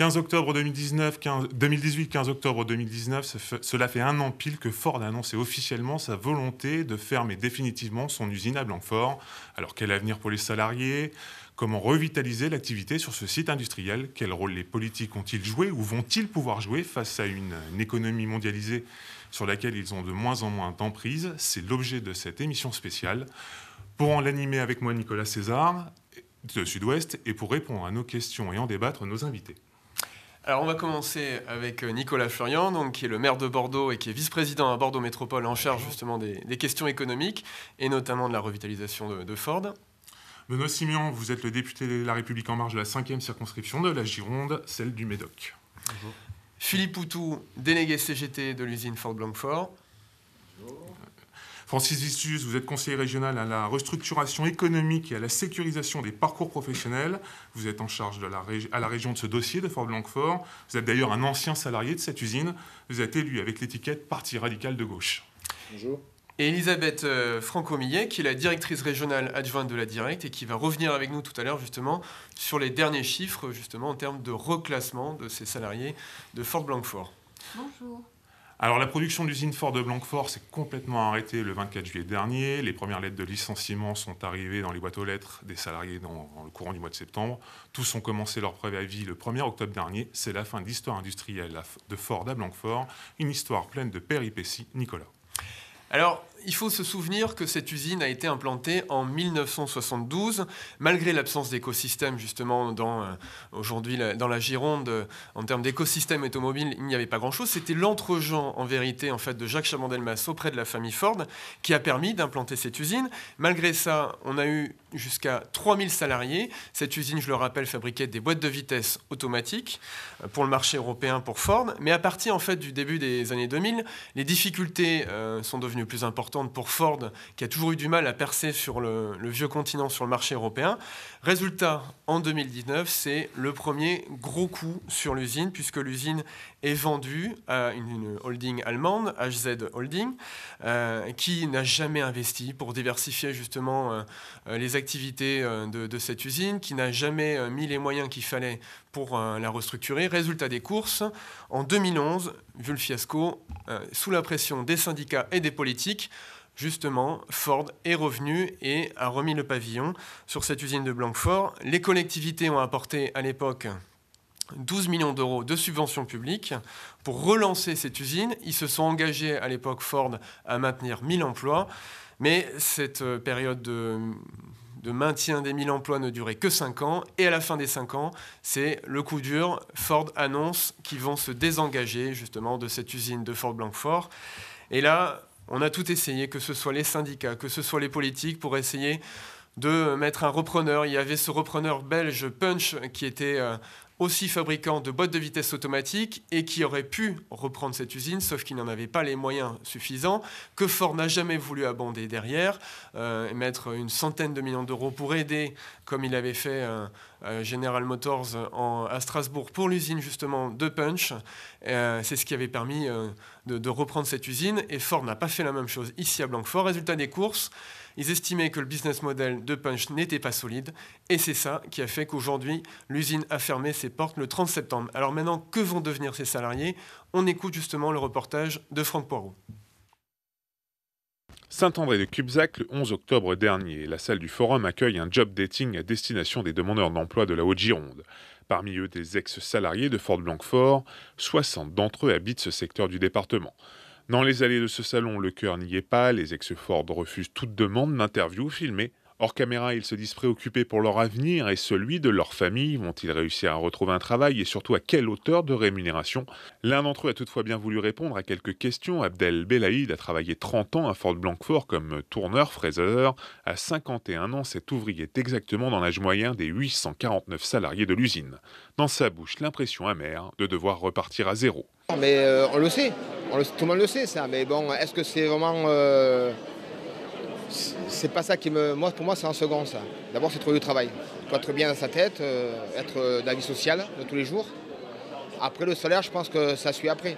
15 octobre 2019, 2018, 15 octobre 2019, cela fait un an pile que Ford a annoncé officiellement sa volonté de fermer définitivement son usine à Blanquefort. Alors quel avenir pour les salariés Comment revitaliser l'activité sur ce site industriel Quel rôle les politiques ont-ils joué ou vont-ils pouvoir jouer face à une, une économie mondialisée sur laquelle ils ont de moins en moins d'emprise C'est l'objet de cette émission spéciale. Pour en l'animer avec moi, Nicolas César de Sud-Ouest, et pour répondre à nos questions et en débattre, nos invités. Alors on va commencer avec euh, Nicolas Florian, donc, qui est le maire de Bordeaux et qui est vice-président à Bordeaux Métropole en charge justement des, questions économiques et notamment de la revitalisation de, Ford. Benoît Simian, vous êtes le député de La République en marge de la cinquième circonscription de la Gironde, celle du Médoc. Bonjour. Philippe Poutou, délégué CGT de l'usine Ford Blanquefort. Bonjour. Francis Vissius, vous êtes conseiller régional à la restructuration économique et à la sécurisation des parcours professionnels. Vous êtes en charge de la à la région de ce dossier de fort Blancfort. Vous êtes d'ailleurs un ancien salarié de cette usine. Vous êtes élu avec l'étiquette Parti radical de gauche. Bonjour. Et Elisabeth euh, Franco-Millet, qui est la directrice régionale adjointe de la Directe et qui va revenir avec nous tout à l'heure justement sur les derniers chiffres justement en termes de reclassement de ces salariés de fort Blancfort. Bonjour. Alors la production d'usine Ford de Blanquefort s'est complètement arrêtée le 24 juillet dernier. Les premières lettres de licenciement sont arrivées dans les boîtes aux lettres des salariés dans, le courant du mois de septembre. Tous ont commencé leur préavis le 1er octobre dernier. C'est la fin de industrielle de Ford à Blanquefort, une histoire pleine de péripéties. Nicolas. Alors, il faut se souvenir que cette usine a été implantée en 1972, malgré l'absence d'écosystème justement dans euh, aujourd'hui dans la Gironde euh, en termes d'écosystème automobile, il n'y avait pas grand-chose. C'était l'entregent en vérité en fait de Jacques chabandel auprès de la famille Ford qui a permis d'implanter cette usine. Malgré ça, on a eu jusqu'à 3000 salariés. Cette usine, je le rappelle, fabriquait des boîtes de vitesse automatiques euh, pour le marché européen, pour Ford. Mais à partir en fait, du début des années 2000, les difficultés euh, sont devenues plus importantes pour Ford, qui a toujours eu du mal à percer sur le vieux continent, sur le marché européen. Résultat, en 2019, c'est le premier gros coup sur l'usine, puisque l'usine est vendu à une, holding allemande, HZ Holding, euh, qui n'a jamais investi pour diversifier justement euh, euh, les activités de, de, cette usine, qui n'a jamais mis les moyens qu'il fallait pour la restructurer. Résultat des courses, en 2011, vu le fiasco, sous la pression des syndicats et des politiques, justement, Ford est revenu et a remis le pavillon sur cette usine de Blanquefort. Les collectivités ont apporté à l'époque 12 millions d'euros de subventions publiques pour relancer cette usine. Ils se sont engagés à l'époque Ford à maintenir 1000 emplois, mais cette euh, période de, maintien des 1000 emplois ne durait que 5 ans, et à la fin des 5 ans, c'est le coup dur. Ford annonce qu'ils vont se désengager justement de cette usine de Ford Blancfort. Et là, on a tout essayé, que ce soit les syndicats, que ce soit les politiques, pour essayer de mettre un repreneur. Il y avait ce repreneur belge Punch qui était euh, aussi fabricant de boîtes de vitesse automatique et qui aurait pu reprendre cette usine, sauf qu'il n'en avait pas les moyens suffisants, que Ford n'a jamais voulu abonder derrière, euh, mettre une centaine de millions d'euros pour aider, comme il avait fait euh, euh, General Motors à Strasbourg pour l'usine justement de Punch. C'est ce qui avait permis de, de reprendre cette usine, et Ford n'a pas fait la même chose ici à Blanquefort. Résultat des courses. Ils estimaient que le business model de Punch n'était pas solide, et c'est ça qui a fait qu'aujourd'hui, l'usine a fermé ses portes le 30 septembre. Alors maintenant, que vont devenir ces salariés On écoute justement le reportage de Franck Poirot. Saint-André de Cubzac, le 11 octobre dernier, la salle du forum accueille un job dating à destination des demandeurs d'emploi de la Haute-Gironde. Parmi eux, des ex-salariés de Fort Blancfort, 60 d'entre eux habitent ce secteur du département. Dans les allées de ce salon, le cœur n'y est pas, les ex-Ford refusent toute demande d'interview filmée. Hors caméra, ils se disent préoccupés pour leur avenir et celui de leur famille. Vont-ils réussir à retrouver un travail et surtout à quelle hauteur de rémunération L'un d'entre eux a toutefois bien voulu répondre à quelques questions. Abdel Belaïd a travaillé 30 ans à Fort Blancfort comme tourneur fraiseur. À 51 ans, cet ouvrier est exactement dans l'âge moyen des 849 salariés de l'usine. Dans sa bouche, l'impression amère de devoir repartir à zéro. Mais euh, on le sait, tout le monde le sait ça. Mais bon, est-ce que c'est vraiment. Euh, c'est pas ça qui me. Moi, pour moi, c'est en second ça. D'abord, c'est trouver du travail. Il être bien dans sa tête, euh, être dans la vie sociale de tous les jours. Après, le salaire, je pense que ça suit après.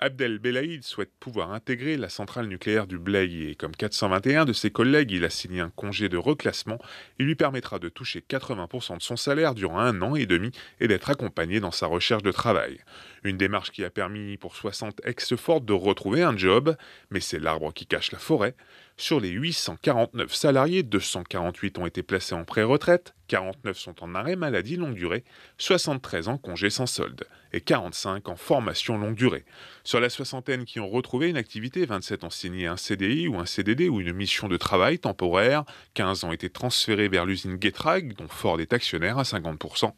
Abdel Belaïd souhaite pouvoir intégrer la centrale nucléaire du Blay et comme 421 de ses collègues, il a signé un congé de reclassement. Il lui permettra de toucher 80% de son salaire durant un an et demi et d'être accompagné dans sa recherche de travail. Une démarche qui a permis pour 60 ex-Ford de retrouver un job, mais c'est l'arbre qui cache la forêt. Sur les 849 salariés, 248 ont été placés en pré-retraite, 49 sont en arrêt maladie longue durée, 73 en congé sans solde et 45 en formation longue durée. Sur la soixantaine qui ont retrouvé une activité, 27 ont signé un CDI ou un CDD ou une mission de travail temporaire, 15 ont été transférés vers l'usine Getrag, dont Ford est actionnaire à 50%.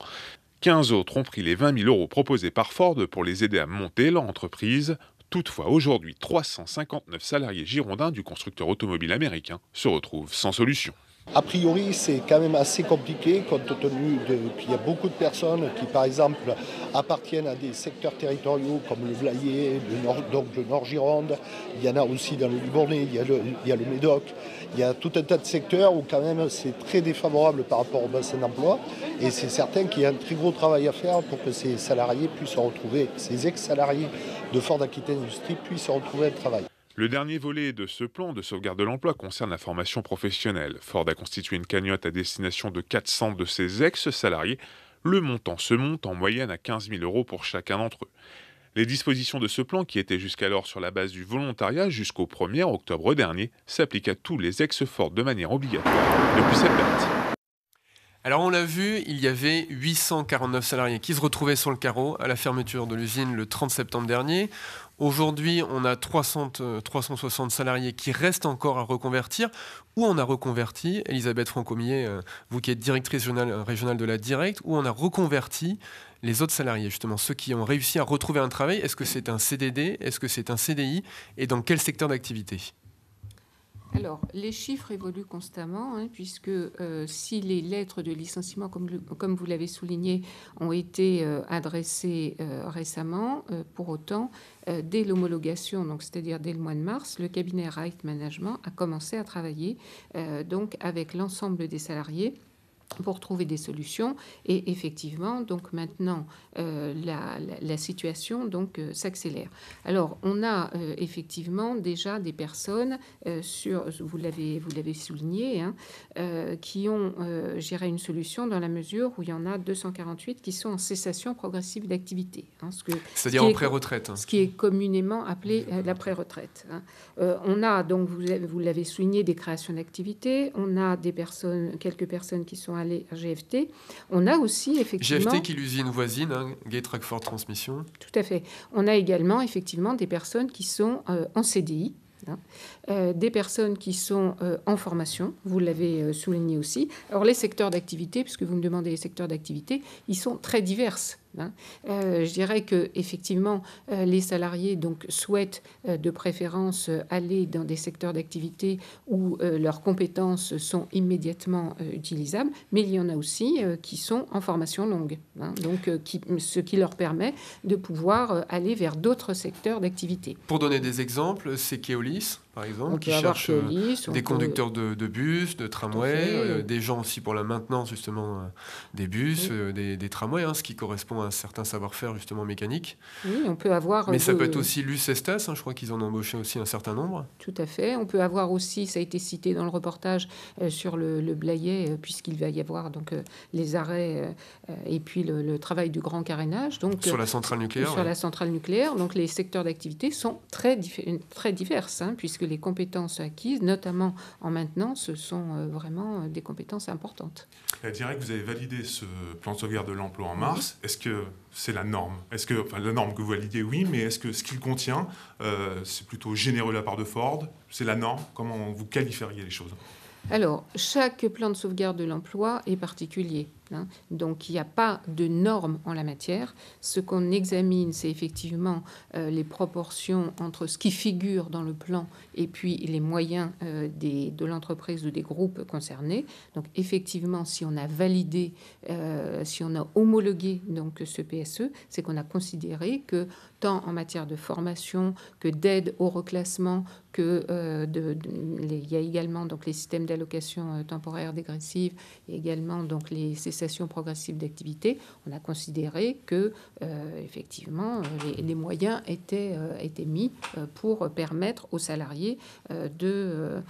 15 autres ont pris les 20 000 euros proposés par Ford pour les aider à monter leur entreprise. Toutefois, aujourd'hui, 359 salariés girondins du constructeur automobile américain se retrouvent sans solution. A priori, c'est quand même assez compliqué compte tenu qu'il y a beaucoup de personnes qui, par exemple, appartiennent à des secteurs territoriaux comme le Vlaier, le Nord, donc le Nord-Gironde, il y en a aussi dans le Libournais, il y, a le, Médoc, il y a tout un tas de secteurs où quand même c'est très défavorable par rapport au bassin d'emploi et c'est certain qu'il y a un très gros travail à faire pour que ces salariés puissent se retrouver, ces ex-salariés de Ford Aquitaine Industrie puissent retrouver un travail. Le dernier volet de ce plan de sauvegarde de l'emploi concerne la formation professionnelle. Ford a constitué une cagnotte à destination de 400 de ses ex-salariés. Le montant se monte en moyenne à 15 000 euros pour chacun d'entre eux. Les dispositions de ce plan, qui étaient jusqu'alors sur la base du volontariat jusqu'au 1er octobre dernier, s'appliquent à tous les ex-Ford de manière obligatoire depuis cette date. Alors on l'a vu, il y avait 849 salariés qui se retrouvaient sur le carreau à la fermeture de l'usine le 30 septembre dernier. Aujourd'hui, on a 360 euh, salariés qui restent encore à reconvertir, où on a reconverti, Elisabeth Francomier, euh, vous qui êtes directrice régionale, euh, régionale de la Directe, où on a reconverti les autres salariés, justement, ceux qui ont réussi à retrouver un travail. Est-ce que c'est un CDD Est-ce que c'est un CDI Et dans quel secteur d'activité alors, les chiffres évoluent constamment, hein, puisque euh, si les lettres de licenciement, comme, vous l'avez souligné, ont été euh, adressées euh, récemment, pour autant, dès l'homologation, donc c'est-à-dire dès le mois de mars, le cabinet Right Management a commencé à travailler donc avec l'ensemble des salariés pour trouver des solutions. Et effectivement, donc maintenant, euh, la, la, situation donc euh, s'accélère. Alors, on a euh, effectivement déjà des personnes sur, vous l'avez vous l'avez souligné, hein, qui ont, géré une solution dans la mesure où il y en a 248 qui sont en cessation progressive d'activité. Hein, ce que c'est-à-dire en pré-retraite. Hein. Ce qui est communément appelé la pré-retraite. Hein. on a donc vous vous l'avez souligné des créations d'activité. On a des personnes, quelques personnes qui sont à GFT. On a aussi effectivement... GFT qui est l'usine voisine, hein, Gay for Transmission. Tout à fait. On a également effectivement des personnes qui sont euh, en CDI, hein, euh, des personnes qui sont euh, en formation, vous l'avez souligné aussi. Alors les secteurs d'activité, puisque vous me demandez les secteurs d'activité, ils sont très diverses. Hein. Euh, je dirais que effectivement, euh, les salariés donc souhaitent euh, de préférence aller dans des secteurs d'activité où leurs compétences sont immédiatement utilisables, mais il y en a aussi qui sont en formation longue, hein. donc qui, ce qui leur permet de pouvoir aller vers d'autres secteurs d'activité. Pour donner des exemples, c'est Keolis par exemple, qui cherchent euh, des conducteurs de, bus, de tramways, euh, des gens aussi pour la maintenance justement euh, des bus, des, tramways, hein, ce qui correspond à un certain savoir-faire justement mécanique. Oui, on peut avoir. Mais ça peut être aussi Lucestas, hein, je crois qu'ils en ont embauché aussi un certain nombre. Tout à fait. On peut avoir aussi, ça a été cité dans le reportage sur le, le Blayet, puisqu'il va y avoir donc les arrêts et puis le, travail du grand carénage. Donc sur la centrale nucléaire. Sur la centrale nucléaire, donc les secteurs d'activité sont très, divers, très diverses, hein, puisque les compétences acquises, notamment en maintenance, sont euh, vraiment euh, des compétences importantes. dirait que vous avez validé ce plan de sauvegarde de l'emploi en mars. Est-ce que c'est la norme Est-ce que la norme que vous validez, oui, mais est-ce que ce qu'il contient, euh, c'est plutôt généreux de la part de Ford C'est la norme Comment vous qualifieriez les choses alors, chaque plan de sauvegarde de l'emploi est particulier. Hein. Donc il n'y a pas de normes en la matière. Ce qu'on examine, c'est effectivement euh, les proportions entre ce qui figure dans le plan et puis les moyens euh, de l'entreprise ou des groupes concernés. Donc effectivement, si on a validé, euh, si on a homologué donc ce PSE, c'est qu'on a considéré que tant en matière de formation que d'aide au reclassement, que euh, de, il y a également donc les systèmes d'allocation euh, temporaire dégressive et également donc les cessations progressives d'activité. On a considéré que euh, effectivement les, moyens étaient, étaient mis pour permettre aux salariés de,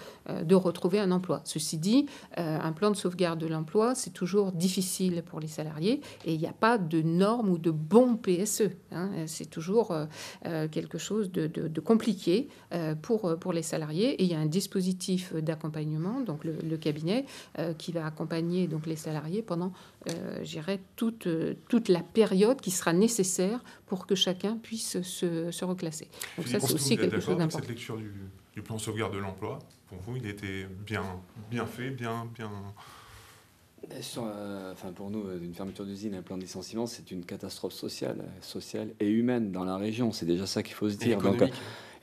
de retrouver un emploi. Ceci dit, un plan de sauvegarde de l'emploi, c'est toujours difficile pour les salariés et il n'y a pas de normes ou de bons PSE. Hein. c'est toujours euh, euh, quelque chose de, compliqué euh, pour, pour les salariés. Et il y a un dispositif d'accompagnement, donc le, cabinet, qui va accompagner donc les salariés pendant, j'irai toute, toute la période qui sera nécessaire pour que chacun puisse se, reclasser. ça, c'est aussi quelque chose Cette lecture du, plan sauvegarde de l'emploi, pour vous, il était bien, bien fait, bien, bien, euh, enfin pour nous, euh, une fermeture d'usine un plan de licenciement, c'est une catastrophe sociale, euh, sociale et humaine dans la région. C'est déjà ça qu'il faut se dire. Donc, hein.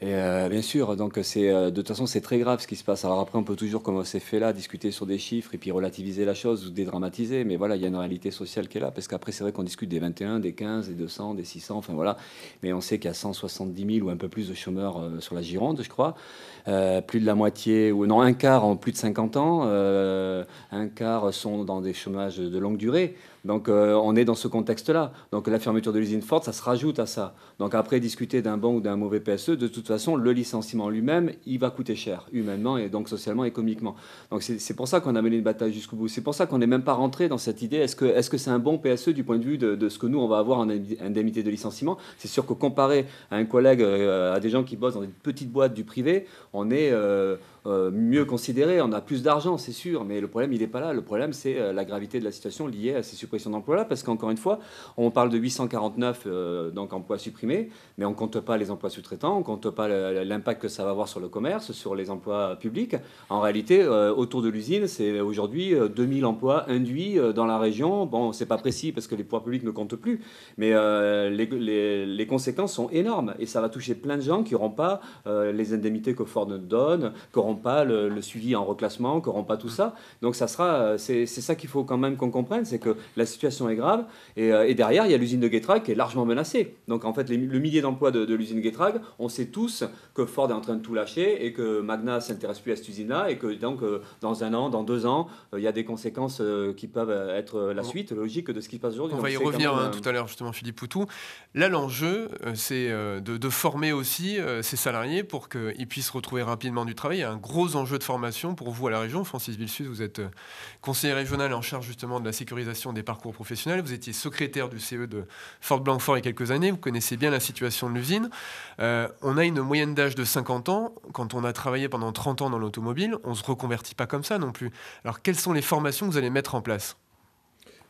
Et euh, bien sûr, donc c'est euh, de toute façon c'est très grave ce qui se passe. Alors après, on peut toujours, comme on s'est fait là, discuter sur des chiffres et puis relativiser la chose ou dédramatiser. Mais voilà, il y a une réalité sociale qui est là, parce qu'après c'est vrai qu'on discute des 21, des 15, des 200, des 600, enfin voilà. Mais on sait qu'il y a 170 000 ou un peu plus de chômeurs euh, sur la Gironde, je crois. plus de la moitié, ou non, un quart en plus de 50 ans, un quart sont dans des chômages de longue durée. Donc euh, on est dans ce contexte-là. Donc la fermeture de l'usine Ford, ça se rajoute à ça. Donc après discuter d'un bon ou d'un mauvais PSE, de toute façon, le licenciement lui-même, il va coûter cher, humainement et donc socialement et économiquement. Donc c'est pour ça qu'on a mené une bataille jusqu'au bout. C'est pour ça qu'on n'est même pas rentré dans cette idée, est-ce que c'est -ce que un bon PSE du point de vue de, ce que nous, on va avoir en indemnité de licenciement C'est sûr que comparé à un collègue, euh, à des gens qui bossent dans une petite boîte du privé, on est... Euh, euh, mieux considéré, on a plus d'argent, c'est sûr, mais le problème, il n'est pas là. Le problème, c'est euh, la gravité de la situation liée à ces suppressions d'emplois-là, parce qu'encore une fois, on parle de 849 euh, donc, emplois supprimés, mais on ne compte pas les emplois sous-traitants, on ne compte pas l'impact que ça va avoir sur le commerce, sur les emplois publics. En réalité, autour de l'usine, c'est aujourd'hui 2000 emplois induits dans la région. Bon, c'est pas précis parce que les poids publics ne comptent plus, mais les, les, conséquences sont énormes et ça va toucher plein de gens qui n'auront pas les indemnités que Ford donne, qui pas le, suivi en reclassement, qui pas tout ça. Donc ça sera, euh, c'est ça qu'il faut quand même qu'on comprenne, c'est que la situation est grave. Et, euh, derrière, il y a l'usine de Guetrag qui est largement menacée. Donc en fait, le millier d'emplois de, de l'usine Getrag, on sait tous que Ford est en train de tout lâcher et que Magna s'intéresse plus à cette usine-là et que donc euh, dans un an, dans deux ans, il y a des conséquences qui peuvent être la suite logique de ce qui se passe aujourd'hui. On va y revenir hein, tout à l'heure justement, Philippe Poutou. Là, l'enjeu, c'est de, de, former aussi ces salariés pour qu'ils puissent retrouver rapidement du travail. un gros enjeu de formation pour vous à la région. Francis Bilsus, vous êtes euh, conseiller régional en charge justement de la sécurisation des parcours professionnels. Vous étiez secrétaire du CE de fort Blancfort il y a quelques années. Vous connaissez bien la situation de l'usine. Euh, on a une moyenne d'âge de 50 ans. Quand on a travaillé pendant 30 ans dans l'automobile, on ne se reconvertit pas comme ça non plus. Alors quelles sont les formations que vous allez mettre en place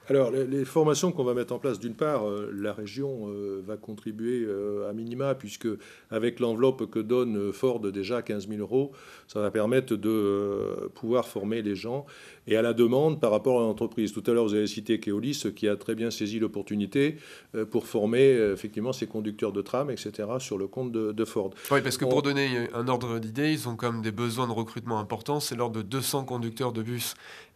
alors, les, formations qu'on va mettre en place, d'une part, euh, la région euh, va contribuer euh, à minima, puisque avec l'enveloppe que donne Ford déjà 15 000 euros, ça va permettre de pouvoir former les gens et à la demande par rapport à l'entreprise. Tout à l'heure, vous avez cité Keolis, qui a très bien saisi l'opportunité pour former effectivement ses conducteurs de tram, etc., sur le compte de, Ford. Oui, parce que pour donner un ordre d'idée, ils ont quand même des besoins de recrutement importants. C'est l'ordre de 200 conducteurs de bus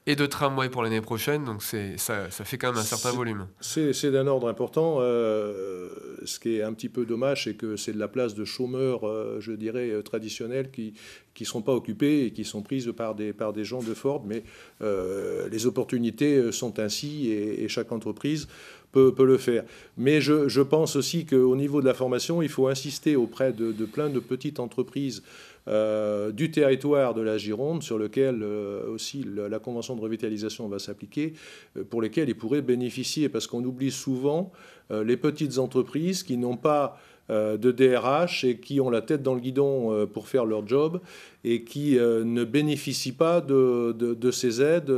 et de tramway pour l'année prochaine. Donc ça, ça fait quand même un certain volume. C'est d'un ordre important. Euh, ce qui est un petit peu dommage, c'est que c'est de la place de chômeurs, euh, je dirais, euh, traditionnels qui qui ne sont pas occupés et qui sont prises par des, par des gens de Ford. Mais les opportunités sont ainsi et, chaque entreprise peut, peut, le faire. Mais je, je pense aussi qu'au niveau de la formation, il faut insister auprès de, de plein de petites entreprises euh, du territoire de la Gironde, sur lequel euh, aussi la convention de revitalisation va s'appliquer, euh, pour lesquels ils pourraient bénéficier, parce qu'on oublie souvent les petites entreprises qui n'ont pas de DRH et qui ont la tête dans le guidon pour faire leur job et qui ne bénéficient pas de, ces aides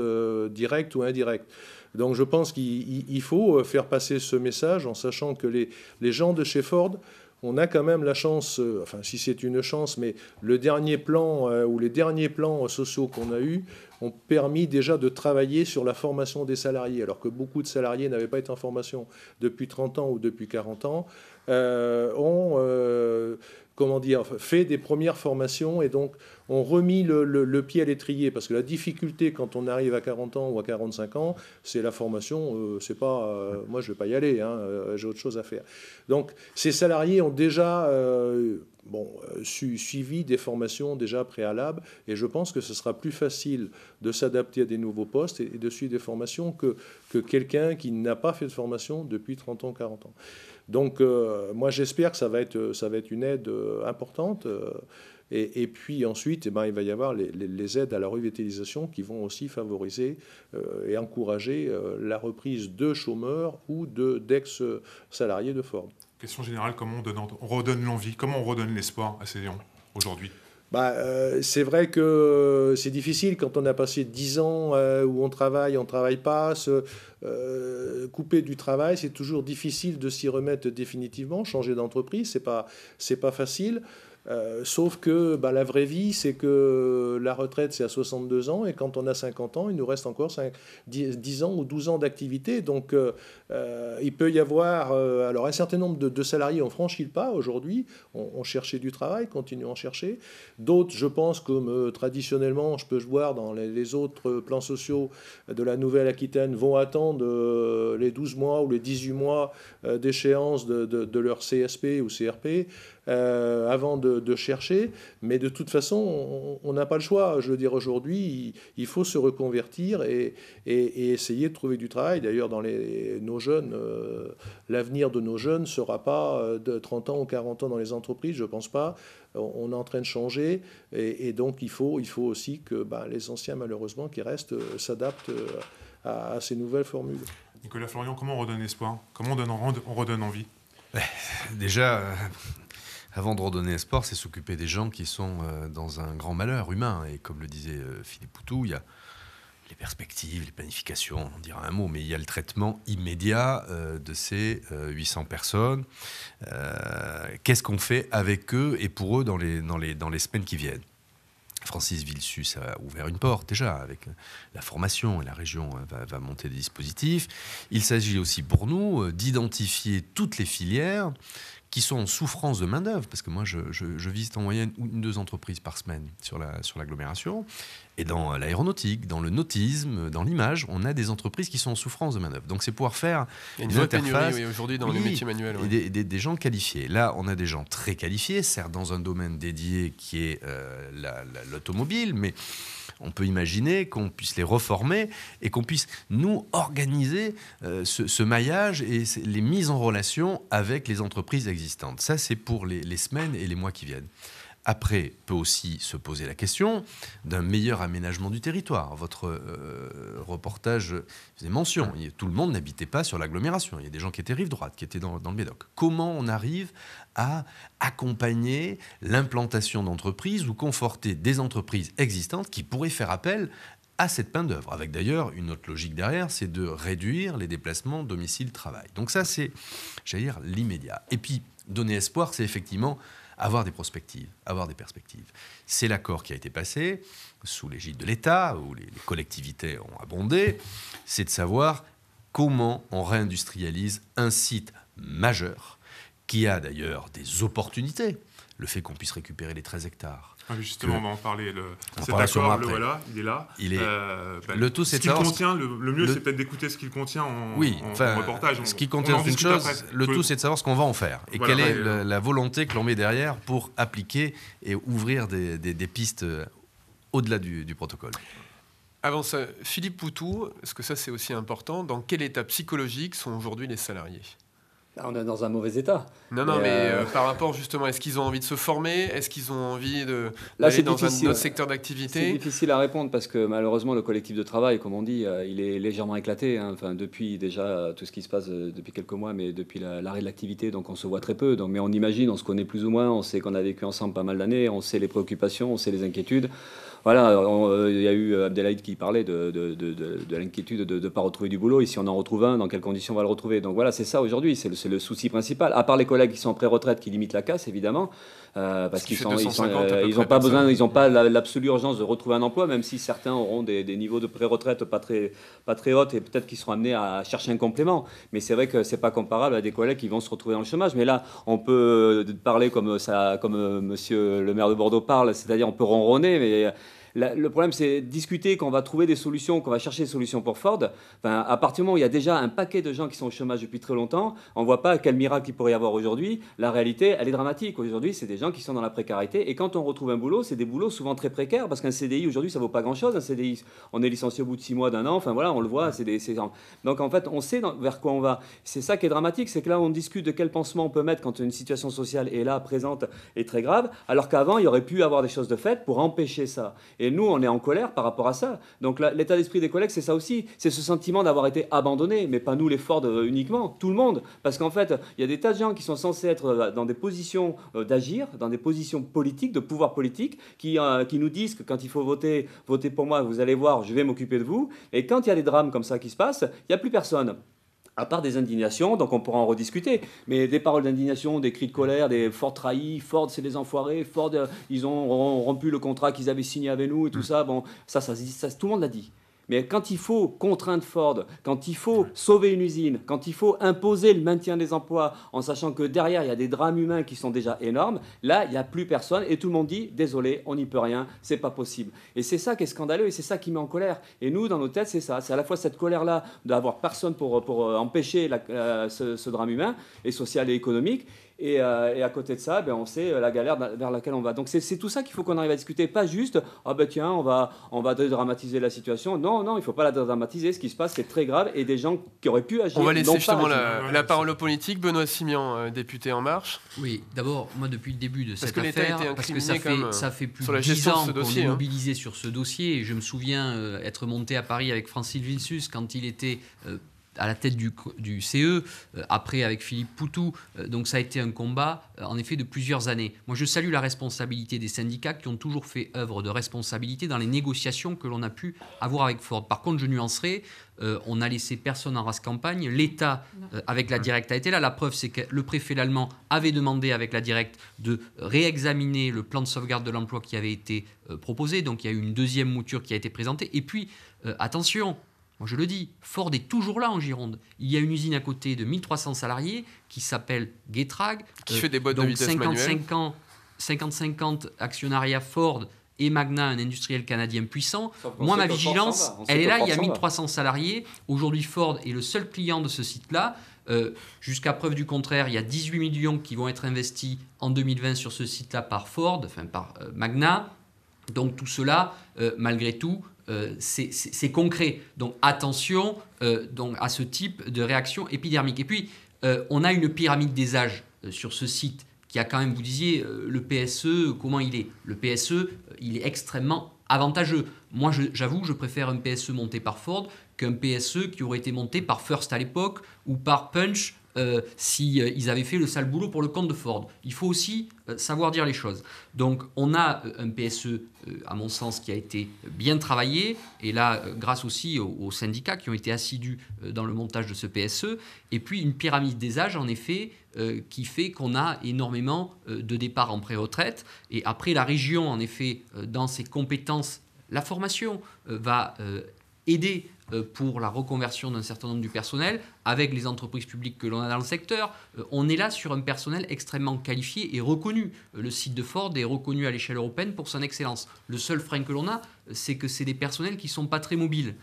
directes ou indirectes. Donc je pense qu'il faut faire passer ce message en sachant que les gens de chez Ford on a quand même la chance, euh, enfin si c'est une chance, mais le dernier plan euh, ou les derniers plans sociaux qu'on a eus ont permis déjà de travailler sur la formation des salariés, alors que beaucoup de salariés n'avaient pas été en formation depuis 30 ans ou depuis 40 ans, euh, ont comment dire, fait des premières formations et donc on remis le, pied à l'étrier. Parce que la difficulté quand on arrive à 40 ans ou à 45 ans, c'est la formation, euh, c'est pas euh, moi je vais pas y aller, hein, euh, j'ai autre chose à faire. Donc ces salariés ont déjà bon, suivi des formations déjà préalables et je pense que ce sera plus facile de s'adapter à des nouveaux postes et, et de suivre des formations que, que quelqu'un qui n'a pas fait de formation depuis 30 ans, 40 ans. Donc euh, moi j'espère que ça va être, ça va être une aide euh, importante. Euh, et, puis ensuite, eh ben, il va y avoir les, aides à la revitalisation qui vont aussi favoriser et encourager la reprise de chômeurs ou d'ex-salariés de, forme. Question générale, comment on, on redonne l'envie, comment on redonne l'espoir à ces gens aujourd'hui bah, euh, c'est vrai que c'est difficile quand on a passé 10 ans euh, où on travaille, on travaille pas. Euh, couper du travail, c'est toujours difficile de s'y remettre définitivement. Changer d'entreprise, c'est pas, c'est pas facile. Euh, sauf que bah, la vraie vie, c'est que la retraite, c'est à 62 ans, et quand on a 50 ans, il nous reste encore 10, ans ou 12 ans d'activité. Donc, euh, euh, il peut y avoir... alors, un certain nombre de, salariés ont franchi le pas aujourd'hui, ont, on cherché du travail, continuent à en chercher. D'autres, je pense, comme traditionnellement, je peux voir dans les, autres plans sociaux de la Nouvelle-Aquitaine, vont attendre les 12 mois ou les 18 mois d'échéance de, de leur CSP ou CRP. Euh, avant de, chercher. Mais de toute façon, on n'a pas le choix. Je veux dire, aujourd'hui, il, faut se reconvertir et, essayer de trouver du travail. D'ailleurs, dans les, nos jeunes, euh, l'avenir de nos jeunes ne sera pas euh, de 30 ans ou 40 ans dans les entreprises, je ne pense pas. On est en train de changer et, donc il faut, il faut aussi que ben, les anciens, malheureusement, qui restent, s'adaptent à, ces nouvelles formules. Nicolas Florian, comment on redonne espoir Comment on, donne, on redonne envie Déjà, avant de redonner espoir, c'est s'occuper des gens qui sont euh, dans un grand malheur humain. Et comme le disait euh, Philippe Poutou, il y a les perspectives, les planifications, on dira un mot, mais il y a le traitement immédiat euh, de ces 800 personnes. Qu'est-ce qu'on fait avec eux et pour eux dans les, dans les, dans les semaines qui viennent Francis Vilsus a ouvert une porte déjà avec la formation et la région hein, va, va monter des dispositifs. Il s'agit aussi pour nous d'identifier toutes les filières qui sont en souffrance de main-d'œuvre, parce que moi, je, visite en moyenne une ou deux entreprises par semaine sur l'agglomération. La, sur et dans euh, l'aéronautique, dans le nautisme, dans l'image, on a des entreprises qui sont en souffrance de main-d'œuvre. Donc, c'est pouvoir faire Il une interface. aujourd'hui, dans le les métiers manuels. Oui. Des, des, gens qualifiés. Là, on a des gens très qualifiés, certes dans un domaine dédié qui est euh, l'automobile, mais on peut imaginer qu'on puisse les reformer et qu'on puisse, nous, organiser euh, ce, maillage et les mises en relation avec les entreprises existantes. Ça, c'est pour les semaines et les mois qui viennent. Après, peut aussi se poser la question d'un meilleur aménagement du territoire. Votre euh, reportage faisait mention. tout le monde n'habitait pas sur l'agglomération. Il y a des gens qui étaient rive droite, qui étaient dans, le Médoc. Comment on arrive à accompagner l'implantation d'entreprises ou conforter des entreprises existantes qui pourraient faire appel à cette main d'œuvre, avec d'ailleurs une autre logique derrière, c'est de réduire les déplacements domicile-travail. Donc ça, c'est, j'allais dire, l'immédiat. Et puis, donner espoir, c'est effectivement avoir des prospectives, avoir des perspectives. C'est l'accord qui a été passé sous l'égide de l'État, où les, les collectivités ont abondé, c'est de savoir comment on réindustrialise un site majeur, qui a d'ailleurs des opportunités, le fait qu'on puisse récupérer les 13 hectares, ah, justement, on va en parler. Le, cet accord, il est là. Euh, bah, le tout, c'est Le, mieux, c'est peut-être d'écouter ce qu'il contient en, reportage. ce qui contient, une chose. Le tout, c'est de savoir ce qu'on va en faire et quelle est euh, la, volonté que l'on met derrière pour appliquer et ouvrir des, pistes euh, au-delà du, du protocole. Avant ça, Philippe Poutou, parce que ça c'est aussi important, dans quel état psychologique sont aujourd'hui les salariés ah, on est dans un mauvais état. Non, non, mais, euh, euh, par rapport justement, est-ce qu'ils ont envie de se former Est-ce qu'ils ont envie de Là, dans un autre secteur d'activité C'est difficile à répondre parce que malheureusement, le collectif de travail, comme on dit, euh, il est légèrement éclaté. Hein. Enfin, depuis déjà tout ce qui se passe depuis quelques mois, mais depuis l'arrêt de l'activité, donc on se voit très peu. Donc, mais on imagine, on se connaît plus ou moins, on sait qu'on a vécu ensemble pas mal d'années, on sait les préoccupations, on sait les inquiétudes voilà, euh, il y a eu euh, Abdelhaïd qui parlait de, l'inquiétude de ne pas retrouver du boulot. Et si on en retrouve un, dans quelles conditions on va le retrouver Donc voilà, c'est ça aujourd'hui, c'est le, souci principal. À part les collègues qui sont en pré-retraite qui limitent la casse, évidemment, euh, parce qu'ils sont, ils ont pas besoin, ils n'ont pas l'absolue urgence de retrouver un emploi, même si certains auront des, niveaux de pré-retraite pas très, pas et peut-être qu'ils seront amenés à chercher un complément. Mais c'est vrai que c'est pas comparable à des collègues qui vont se retrouver dans le chômage. Mais là, on peut parler comme ça, comme Monsieur le maire de Bordeaux parle, c'est-à-dire on peut ronronner, mais le problème, c'est discuter qu'on va trouver des solutions, qu'on va chercher des solutions pour Ford. Enfin, à partir du moment où il y a déjà un paquet de gens qui sont au chômage depuis très longtemps, on ne voit pas quel miracle il pourrait y avoir aujourd'hui. La réalité, elle est dramatique. Aujourd'hui, c'est des gens qui sont dans la précarité. Et quand on retrouve un boulot, c'est des boulots souvent très précaires parce qu'un CDI aujourd'hui, ça vaut pas grand-chose. Un CDI, on est licencié au bout de six mois, d'un an. Enfin voilà, on le voit. C'est des, Donc en fait, on sait vers quoi on va. C'est ça qui est dramatique, c'est que là, on discute de quel pansement on peut mettre quand une situation sociale est là, présente et très grave, alors qu'avant, il y aurait pu y avoir des choses de faites pour empêcher ça. Et nous, on est en colère par rapport à ça. Donc l'état d'esprit des collègues, c'est ça aussi. C'est ce sentiment d'avoir été abandonné, mais pas nous les Ford uniquement, tout le monde. Parce qu'en fait, il y a des tas de gens qui sont censés être euh, dans des positions euh, d'agir, dans des positions politiques, de pouvoir politique, qui, euh, nous disent que quand il faut voter, voter pour moi, vous allez voir, je vais m'occuper de vous. Et quand il y a des drames comme ça qui se passent, il n'y a plus personne à part des indignations, donc on pourra en rediscuter, mais des paroles d'indignation, des cris de colère, des Ford trahis, Ford c'est des enfoirés, Ford euh, ils ont rompu le contrat qu'ils avaient signé avec nous et tout mm. ça, bon, ça, ça, ça tout le monde l'a dit. Mais quand il faut contraindre Ford, quand il faut sauver une usine, quand il faut imposer le maintien des emplois, en sachant que derrière, il y a des drames humains qui sont déjà énormes, là, il n'y a plus personne et tout le monde dit, désolé, on n'y peut rien, c'est pas possible. Et c'est ça qui est scandaleux et c'est ça qui met en colère. Et nous, dans nos têtes, c'est ça. C'est à la fois cette colère-là d'avoir personne pour, euh, empêcher euh, ce drame humain et social et économique, euh, et, à côté de ça, ben, on sait euh, la galère vers laquelle on va. Donc c'est tout ça qu'il faut qu'on arrive à discuter, pas juste ah ben tiens, on va, on va dédramatiser la situation. Non, non, il ne faut pas la dédramatiser. Ce qui se passe, c'est très grave et des gens qui auraient pu agir. On va laisser justement la, parole aux politiques. Benoît Simian, euh, député En Marche. Oui, d'abord, moi depuis le début de cette affaire, parce que ça fait, ça fait plus de 10 ans qu'on est hein. mobilisé sur ce dossier. je me souviens être monté à Paris avec Francis Vilsus quand il était à la tête du, CE, euh, après avec Philippe Poutou. Euh, donc ça a été un combat, euh, en effet, de plusieurs années. Moi, je salue la responsabilité des syndicats qui ont toujours fait œuvre de responsabilité dans les négociations que l'on a pu avoir avec Ford. Par contre, je nuancerai, on a laissé personne en race campagne. L'État, avec la directe, a été là. La preuve, c'est que le préfet allemand avait demandé avec la directe de réexaminer le plan de sauvegarde de l'emploi qui avait été proposé. Donc il y a eu une deuxième mouture qui a été présentée. Et puis, attention, moi, je le dis, Ford est toujours là en Gironde. Il y a une usine à côté de 1300 salariés qui s'appelle Getrag. Qui euh, fait des boîtes de vitesse Donc, 50-50 actionnariat Ford et Magna, un industriel canadien puissant. Moi, ma vigilance, elle est là. Il y a 1300 salariés. Aujourd'hui, Ford est le seul client de ce site-là. Euh, jusqu'à preuve du contraire, il y a 18 millions qui vont être investis en 2020 sur ce site-là par Ford, enfin par euh, Magna. Donc tout cela, malgré tout, euh, c'est concret. Donc attention euh, donc à ce type de réaction épidermique. Et puis, euh, on a une pyramide des âges sur ce site qui a quand même, vous disiez, le PSE, comment il est Le PSE, il est extrêmement avantageux. Moi, j'avoue, je préfère un PSE monté par Ford qu'un PSE qui aurait été monté par First à l'époque ou par Punch s'ils euh, si, euh, avaient fait le sale boulot pour le compte de Ford. Il faut aussi euh, savoir dire les choses. Donc on a un PSE, à mon sens, qui a été bien travaillé, et là, grâce aussi aux, aux, syndicats qui ont été assidus dans le montage de ce PSE, et puis une pyramide des âges, en effet, qui fait qu'on a énormément de départs en pré-retraite, et après la région, en effet, dans ses compétences, la formation va aider euh, pour la reconversion d'un certain nombre du personnel, avec les entreprises publiques que l'on a dans le secteur. Euh, on est là sur un personnel extrêmement qualifié et reconnu. Euh, le site de Ford est reconnu à l'échelle européenne pour son excellence. Le seul frein que l'on a, c'est que c'est des personnels qui ne sont pas très mobiles.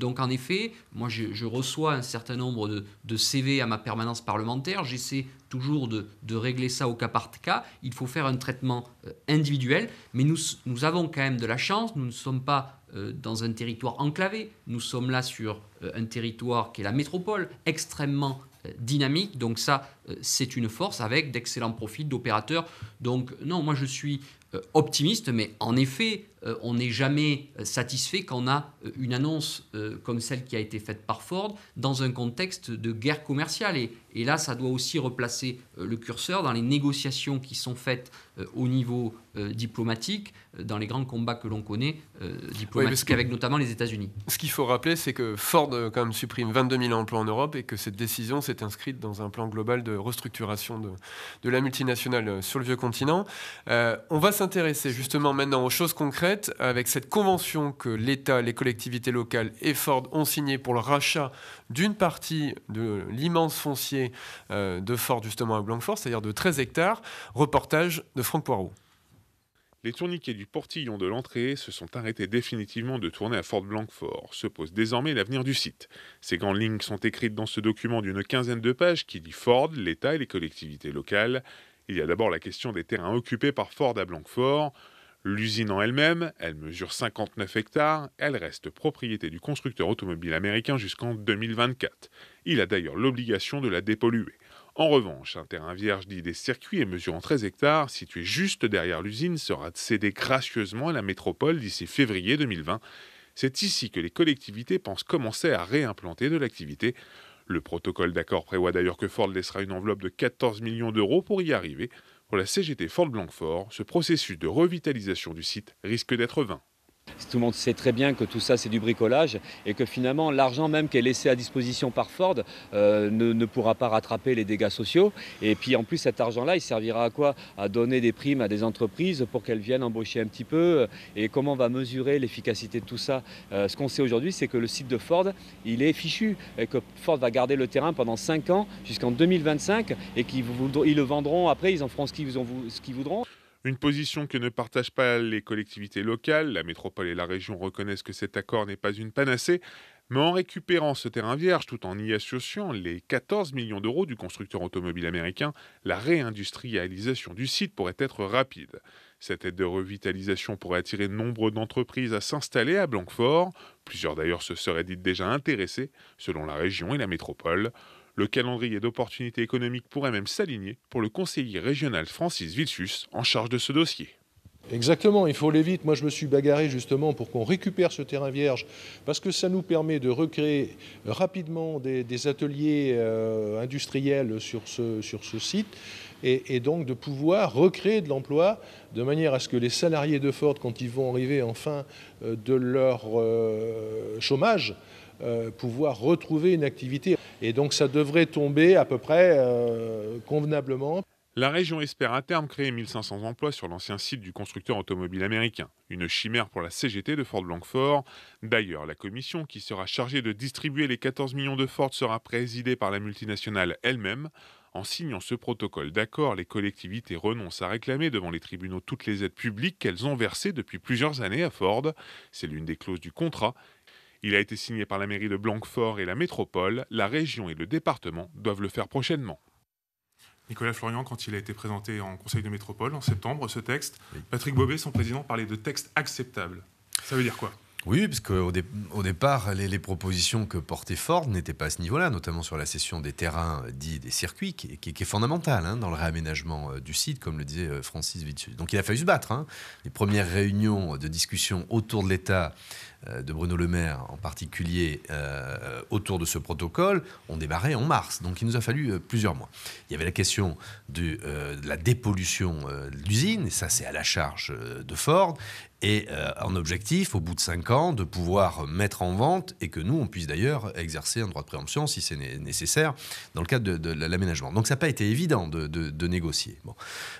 Donc en effet, moi je, reçois un certain nombre de, CV à ma permanence parlementaire, j'essaie toujours de, de, régler ça au cas par cas, il faut faire un traitement individuel, mais nous, nous avons quand même de la chance, nous ne sommes pas euh, dans un territoire enclavé. Nous sommes là sur euh, un territoire qui est la métropole, extrêmement euh, dynamique. Donc ça, euh, c'est une force avec d'excellents profits d'opérateurs. Donc non, moi je suis euh, optimiste, mais en effet, euh, on n'est jamais satisfait quand on a une annonce comme celle qui a été faite par Ford dans un contexte de guerre commerciale. Et, là, ça doit aussi replacer le curseur dans les négociations qui sont faites au niveau diplomatique, dans les grands combats que l'on connaît, diplomatiques avec notamment les États-Unis. Ce qu'il faut rappeler, c'est que Ford quand même supprime 22 000 emplois en Europe et que cette décision s'est inscrite dans un plan global de restructuration de, la multinationale euh, sur le vieux continent. Euh, on va s'intéresser justement maintenant aux choses concrètes avec cette convention que l'État, les collectivités locales et Ford ont signée pour le rachat d'une partie de l'immense foncier euh, de Ford justement à Blancfort, c'est-à-dire de 13 hectares. Reportage de Franck Poirot. Les tourniquets du portillon de l'entrée se sont arrêtés définitivement de tourner à fort Blancfort, Se pose désormais l'avenir du site. Ces grandes lignes sont écrites dans ce document d'une quinzaine de pages qui dit Ford, l'État et les collectivités locales. Il y a d'abord la question des terrains occupés par Ford à Blancfort. L'usine en elle-même, elle mesure 59 hectares, elle reste propriété du constructeur automobile américain jusqu'en 2024. Il a d'ailleurs l'obligation de la dépolluer. En revanche, un terrain vierge dit des circuits et mesurant 13 hectares, situé juste derrière l'usine, sera cédé gracieusement à la métropole d'ici février 2020. C'est ici que les collectivités pensent commencer à réimplanter de l'activité. Le protocole d'accord prévoit d'ailleurs que Ford laissera une enveloppe de 14 millions d'euros pour y arriver. Pour la CGT Ford Blancfort, ce processus de revitalisation du site risque d'être vain. Tout le monde sait très bien que tout ça c'est du bricolage et que finalement l'argent même qui est laissé à disposition par Ford euh, ne, pourra pas rattraper les dégâts sociaux. Et puis en plus cet argent-là il servira à quoi À donner des primes à des entreprises pour qu'elles viennent embaucher un petit peu. Et comment on va mesurer l'efficacité de tout ça euh, Ce qu'on sait aujourd'hui c'est que le site de Ford il est fichu et que Ford va garder le terrain pendant 5 ans jusqu'en 2025 et qu'ils le vendront après, ils en feront ce qu'ils voudront. Une position que ne partagent pas les collectivités locales. La métropole et la région reconnaissent que cet accord n'est pas une panacée. Mais en récupérant ce terrain vierge tout en y associant les 14 millions d'euros du constructeur automobile américain, la réindustrialisation du site pourrait être rapide. Cette aide de revitalisation pourrait attirer nombre d'entreprises à s'installer à Blanquefort. Plusieurs d'ailleurs se seraient dites déjà intéressées, selon la région et la métropole. Le calendrier d'opportunités économiques pourrait même s'aligner pour le conseiller régional Francis Vilsus en charge de ce dossier. Exactement, il faut aller vite. Moi, je me suis bagarré justement pour qu'on récupère ce terrain vierge, parce que ça nous permet de recréer rapidement des, ateliers euh, industriels sur ce, sur ce site, et, donc de pouvoir recréer de l'emploi, de manière à ce que les salariés de Ford, quand ils vont arriver enfin euh, de leur euh, chômage, euh, pouvoir retrouver une activité. Et donc ça devrait tomber à peu près euh, convenablement. La région espère à terme créer 1500 emplois sur l'ancien site du constructeur automobile américain. Une chimère pour la CGT de Ford Blanquefort. D'ailleurs, la commission qui sera chargée de distribuer les 14 millions de Ford sera présidée par la multinationale elle-même. En signant ce protocole d'accord, les collectivités renoncent à réclamer devant les tribunaux toutes les aides publiques qu'elles ont versées depuis plusieurs années à Ford. C'est l'une des clauses du contrat il a été signé par la mairie de Blanquefort et la métropole. La région et le département doivent le faire prochainement. Nicolas Florian, quand il a été présenté en Conseil de métropole en septembre, ce texte, Patrick Bobet, son président, parlait de texte acceptable. Ça veut dire quoi oui, parce qu'au au départ, les, propositions que portait Ford n'étaient pas à ce niveau-là, notamment sur la cession des terrains euh, dits des circuits, qui, est fondamentale hein, dans le réaménagement euh, du site, comme le disait euh, Francis Vitius. Donc il a fallu se battre. Hein. Les premières réunions de discussion autour de l'État de Bruno Le Maire en particulier autour de ce protocole ont démarré en mars. Donc il nous a fallu plusieurs mois. Il y avait la question de la dépollution de l'usine, et ça c'est à la charge de Ford et en euh, objectif, au bout de cinq ans, de pouvoir mettre en vente et que nous, on puisse d'ailleurs exercer un droit de préemption si c'est nécessaire dans le cadre de, l'aménagement. Donc ça n'a pas été évident de, négocier.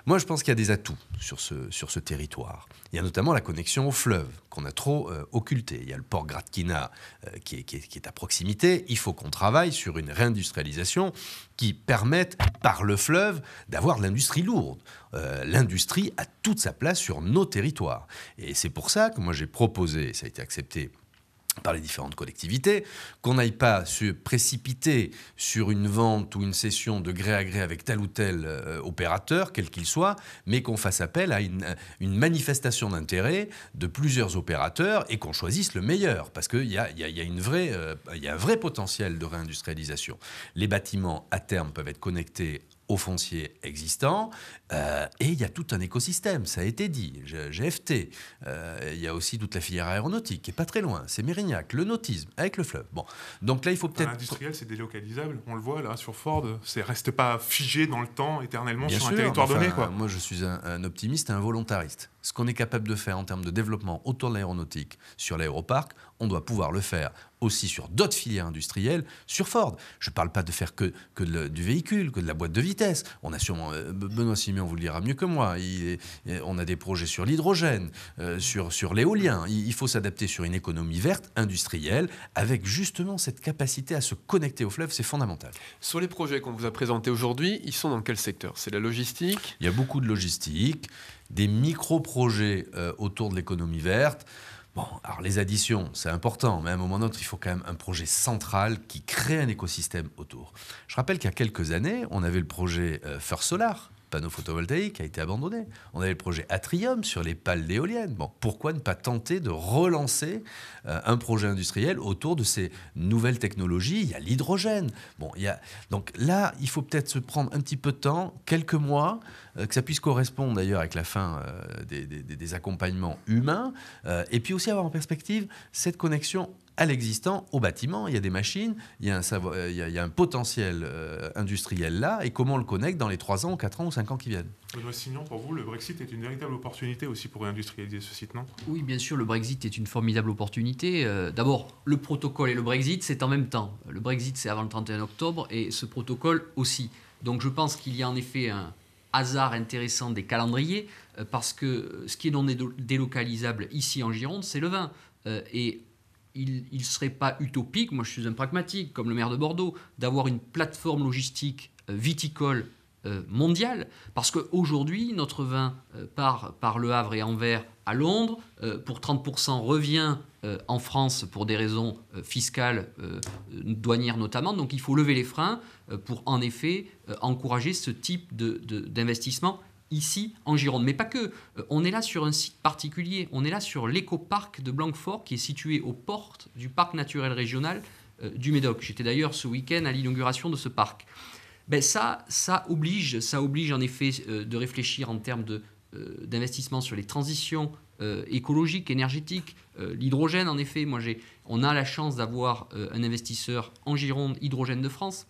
Moi, je pense qu'il y a des atouts sur ce, sur ce territoire. Il y a notamment la connexion au fleuve qu'on a trop occultée. Euh, occulté. Il y a le port Gratkina euh, qui, est, qui, est, à proximité. Il faut qu'on travaille sur une réindustrialisation qui permette par le fleuve d'avoir de l'industrie lourde. Euh, l'industrie a toute sa place sur nos territoires. Et c'est pour ça que moi j'ai proposé, et ça a été accepté par les différentes collectivités, qu'on n'aille pas se précipiter sur une vente ou une cession de gré à gré avec tel ou tel euh, opérateur, quel qu'il soit, mais qu'on fasse appel à une, manifestation d'intérêt de plusieurs opérateurs et qu'on choisisse le meilleur, parce qu'il y a, y a un vrai potentiel de réindustrialisation. Les bâtiments, à terme, peuvent être connectés au foncier existant. Euh, et il y a tout un écosystème, ça a été dit, GFT. Euh, il y a aussi toute la filière aéronautique qui n'est pas très loin, c'est Mérignac, le nautisme avec le fleuve. Bon, donc là il faut peut-être. L'industriel c'est délocalisable, on le voit là sur Ford, c'est reste pas figé dans le temps éternellement sur un territoire donné. Quoi. Moi je suis un, un optimiste, un volontariste ce qu'on est capable de faire en termes de développement autour de l'aéronautique sur l'aéroparc, on doit pouvoir le faire aussi sur d'autres filières industrielles, sur Ford. Je ne parle pas de faire que, que du véhicule, que de la boîte de vitesse. On a sûrement, euh, Benoît Siméon vous le dira mieux que moi, on a des projets sur l'hydrogène, euh, sur, sur l'éolien. Il, il, faut s'adapter sur une économie verte, industrielle, avec justement cette capacité à se connecter au fleuve, c'est fondamental. Sur les projets qu'on vous a présentés aujourd'hui, ils sont dans quel secteur C'est la logistique Il y a beaucoup de logistique, des micro-projets euh, autour de l'économie verte. Bon, alors les additions, c'est important, mais à un moment donné, il faut quand même un projet central qui crée un écosystème autour. Je rappelle qu'il y a quelques années, on avait le projet euh, First Solar, panneau photovoltaïque a été abandonné. On avait le projet Atrium sur les pales d'éoliennes. Bon, pourquoi ne pas tenter de relancer euh, un projet industriel autour de ces nouvelles technologies Il y a l'hydrogène. Bon, il y a... Donc là, il faut peut-être se prendre un petit peu de temps, quelques mois, euh, que ça puisse correspondre d'ailleurs avec la fin euh, des, des, accompagnements humains, et puis aussi avoir en perspective cette connexion à l'existant, au bâtiment. Il y a des machines, il y a un, euh, il un potentiel euh, industriel là, et comment on le connecte dans les 3 ans, 4 ans ou 5 ans qui viennent. Benoît Signon, pour vous, le Brexit est une véritable opportunité aussi pour réindustrialiser ce site, non Oui, bien sûr, le Brexit est une formidable opportunité. Euh, d'abord, le protocole et le Brexit, c'est en même temps. Le Brexit, c'est avant le 31 octobre, et ce protocole aussi. Donc je pense qu'il y a en effet un hasard intéressant des calendriers, parce que ce qui est non délocalisable ici en Gironde, c'est le vin. et il ne serait pas utopique, moi je suis un pragmatique, comme le maire de Bordeaux, d'avoir une plateforme logistique euh, viticole euh, mondiale, parce qu'aujourd'hui, notre vin euh, part par Le Havre et Anvers à Londres, pour 30% revient en France pour des raisons fiscales, douanières notamment, donc il faut lever les freins pour en effet encourager ce type d'investissement ici en Gironde. Mais pas que, euh, on est là sur un site particulier, on est là sur l'éco-parc de Blanquefort qui est situé aux portes du parc naturel régional euh, du Médoc. J'étais d'ailleurs ce week-end à l'inauguration de ce parc. Ben ça, ça oblige, ça oblige en effet euh, de réfléchir en termes d'investissement sur les transitions écologiques, énergétiques, l'hydrogène en effet. Moi, on a la chance d'avoir un investisseur en Gironde, Hydrogène de France,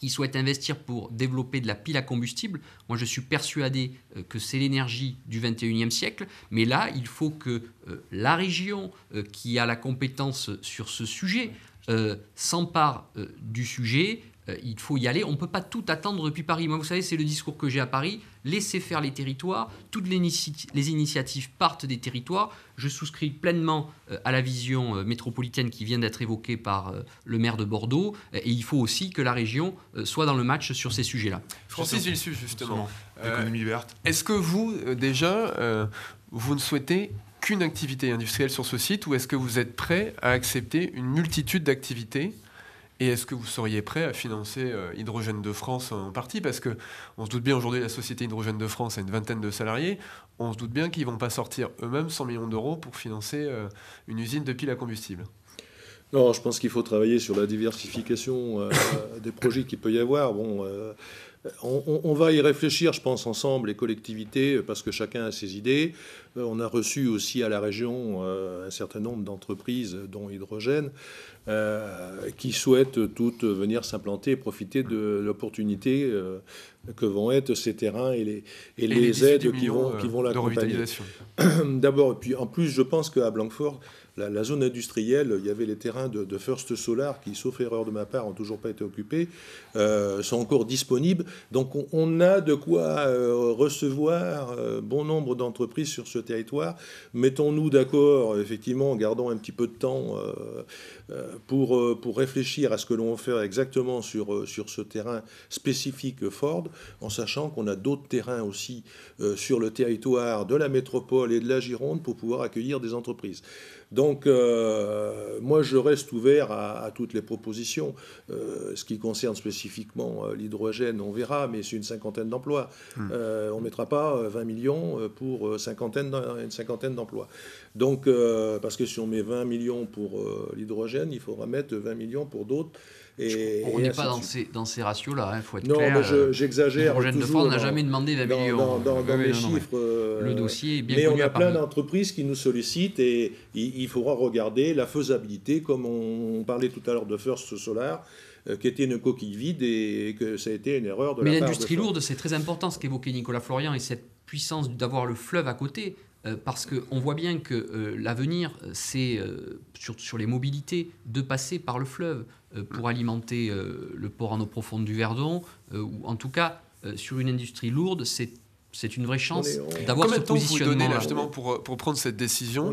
qui souhaitent investir pour développer de la pile à combustible, moi je suis persuadé euh, que c'est l'énergie du 21e siècle, mais là il faut que euh, la région euh, qui a la compétence sur ce sujet s'empare du sujet, il faut y aller, on ne peut pas tout attendre depuis Paris. Moi vous savez c'est le discours que j'ai à Paris, laissez faire les territoires, toutes les, initiatives partent des territoires. Je souscris pleinement euh, à la vision euh, métropolitaine qui vient d'être évoquée par euh, le maire de Bordeaux, et il faut aussi que la région soit dans le match sur ces sujets-là. Francis Vilsu, justement. L'économie verte. Est-ce que vous, déjà, vous ne souhaitez qu'une activité industrielle sur ce site, ou est-ce que vous êtes prêt à accepter une multitude d'activités et est-ce que vous seriez prêt à financer euh, Hydrogène de France en partie Parce qu'on se doute bien aujourd'hui, la société Hydrogène de France a une vingtaine de salariés. On se doute bien qu'ils ne vont pas sortir eux-mêmes 100 millions d'euros pour financer euh, une usine de piles à combustible. Non, je pense qu'il faut travailler sur la diversification euh, des projets qu'il peut y avoir. Bon, euh, on, va y réfléchir, je pense, ensemble, les collectivités, euh, parce que chacun a ses idées. Euh, on a reçu aussi à la région un certain nombre d'entreprises, dont Hydrogène, qui souhaitent toutes venir s'implanter et profiter de l'opportunité que vont être ces terrains et les, aides qui vont, qui vont l'accompagner. D'abord, puis en plus, je pense qu'à Blanquefort, la, zone industrielle, il y avait les terrains de, First Solar qui, sauf erreur de ma part, n'ont toujours pas été occupés, euh, sont encore disponibles. Donc on, a de quoi euh, recevoir euh, bon nombre d'entreprises sur ce territoire. Mettons-nous d'accord, effectivement, en gardant un petit peu de temps pour, pour réfléchir à ce que l'on va faire exactement sur, sur ce terrain spécifique Ford, en sachant qu'on a d'autres terrains aussi sur le territoire de la métropole et de la Gironde pour pouvoir accueillir des entreprises. Donc, euh, moi, je reste ouvert à, toutes les propositions. Euh, ce qui concerne spécifiquement euh, l'hydrogène, on verra, mais c'est une cinquantaine d'emplois. Hmm. on ne mettra pas 20 millions pour cinquantaine une cinquantaine d'emplois. Donc, parce que si on met 20 millions pour l'hydrogène, il faudra mettre 20 millions pour d'autres on n'est pas dans ces, dans ces ratios-là, il hein, faut être non, clair. Non, euh, j'exagère. Le de n'a jamais demandé 20 millions. Dans, les chiffres. Euh, le dossier est bien Mais connu on a plein d'entreprises qui nous sollicitent et il, faudra regarder la faisabilité, comme on, parlait tout à l'heure de First Solar euh, qui était une coquille vide et que ça a été une erreur de Mais l'industrie lourde, c'est très important ce qu'évoquait Nicolas Florian et cette puissance d'avoir le fleuve à côté. Euh, parce qu'on voit bien que euh, l'avenir, euh, c'est sur, les mobilités de passer par le fleuve pour alimenter le port en eau profonde du Verdon, ou en tout cas sur une industrie lourde, c'est c'est une vraie chance d'avoir ce positionnement. là, justement pour, pour prendre cette décision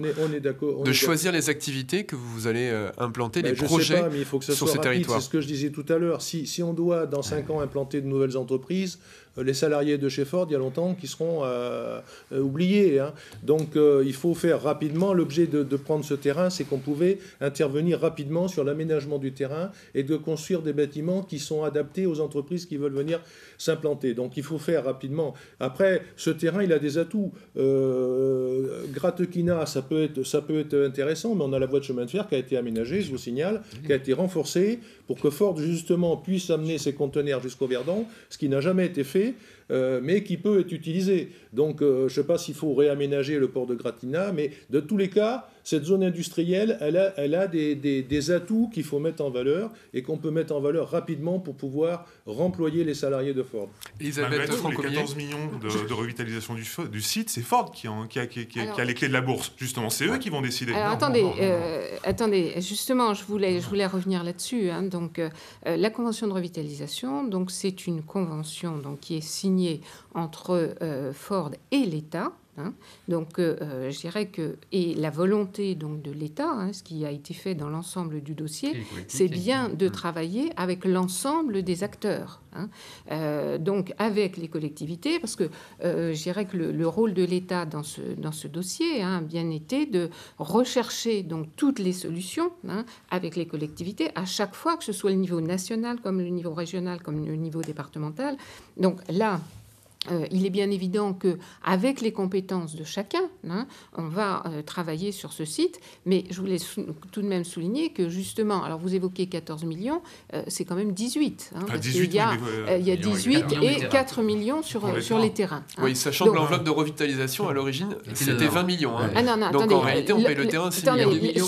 on de choisir les activités que vous allez implanter, ben, les projets pas, mais il faut que sur soit C'est ce que je disais tout à l'heure. Si, si on doit dans 5 ans implanter de nouvelles entreprises, euh, les salariés de chez Ford il y a longtemps qui seront euh, euh, oubliés. Hein. Donc il faut faire rapidement. L'objet de, prendre ce terrain, c'est qu'on pouvait intervenir rapidement sur l'aménagement du terrain et de construire des bâtiments qui sont adaptés aux entreprises qui veulent venir s'implanter. Donc il faut faire rapidement. Après, ce terrain, il a des atouts. Euh, Gratequina, ça peut, être, ça peut être intéressant, mais on a la voie de chemin de fer qui a été aménagée, je vous signale, qui a été renforcée pour que Ford, justement, puisse amener ses conteneurs jusqu'au Verdon, ce qui n'a jamais été fait, euh, mais qui peut être utilisé. Donc, euh, je ne sais pas s'il faut réaménager le port de Gratina, mais de tous les cas, cette zone industrielle, elle a, des, atouts qu'il faut mettre en valeur et qu'on peut mettre en valeur rapidement pour pouvoir remployer les salariés de Ford. Elisabeth les 14 millions de, revitalisation du, site, c'est Ford qui, a, les clés de la bourse. Justement, c'est eux qui vont décider. attendez, euh, attendez, justement, je voulais, revenir là-dessus. Hein. donc, euh, euh, la convention de revitalisation, donc c'est une convention qui est signée entre Ford et l'État Hein. donc, euh, euh, je dirais que et la volonté donc de l'État, hein, ce qui a été fait dans l'ensemble du dossier, c'est bien de hein. travailler avec l'ensemble des acteurs. Euh, donc, avec les collectivités, parce que je dirais que le, rôle de l'État dans ce dans ce dossier a bien été de rechercher donc toutes les solutions avec les collectivités à chaque fois que ce soit le niveau national, comme le niveau régional, comme le niveau départemental. Donc là, euh, il est bien évident que, avec les compétences de chacun, hein, on va euh, travailler sur ce site. Mais je voulais tout de même souligner que, justement, alors vous évoquez 14 millions, euh, c'est quand même 18. Hein, il, y a, 18 et 4 millions, sur, sur les, terrains. Hein. Oui, sachant que l'enveloppe de revitalisation à l'origine, c'était 20 millions. Ah Donc en réalité, on paye le, terrain 6 millions.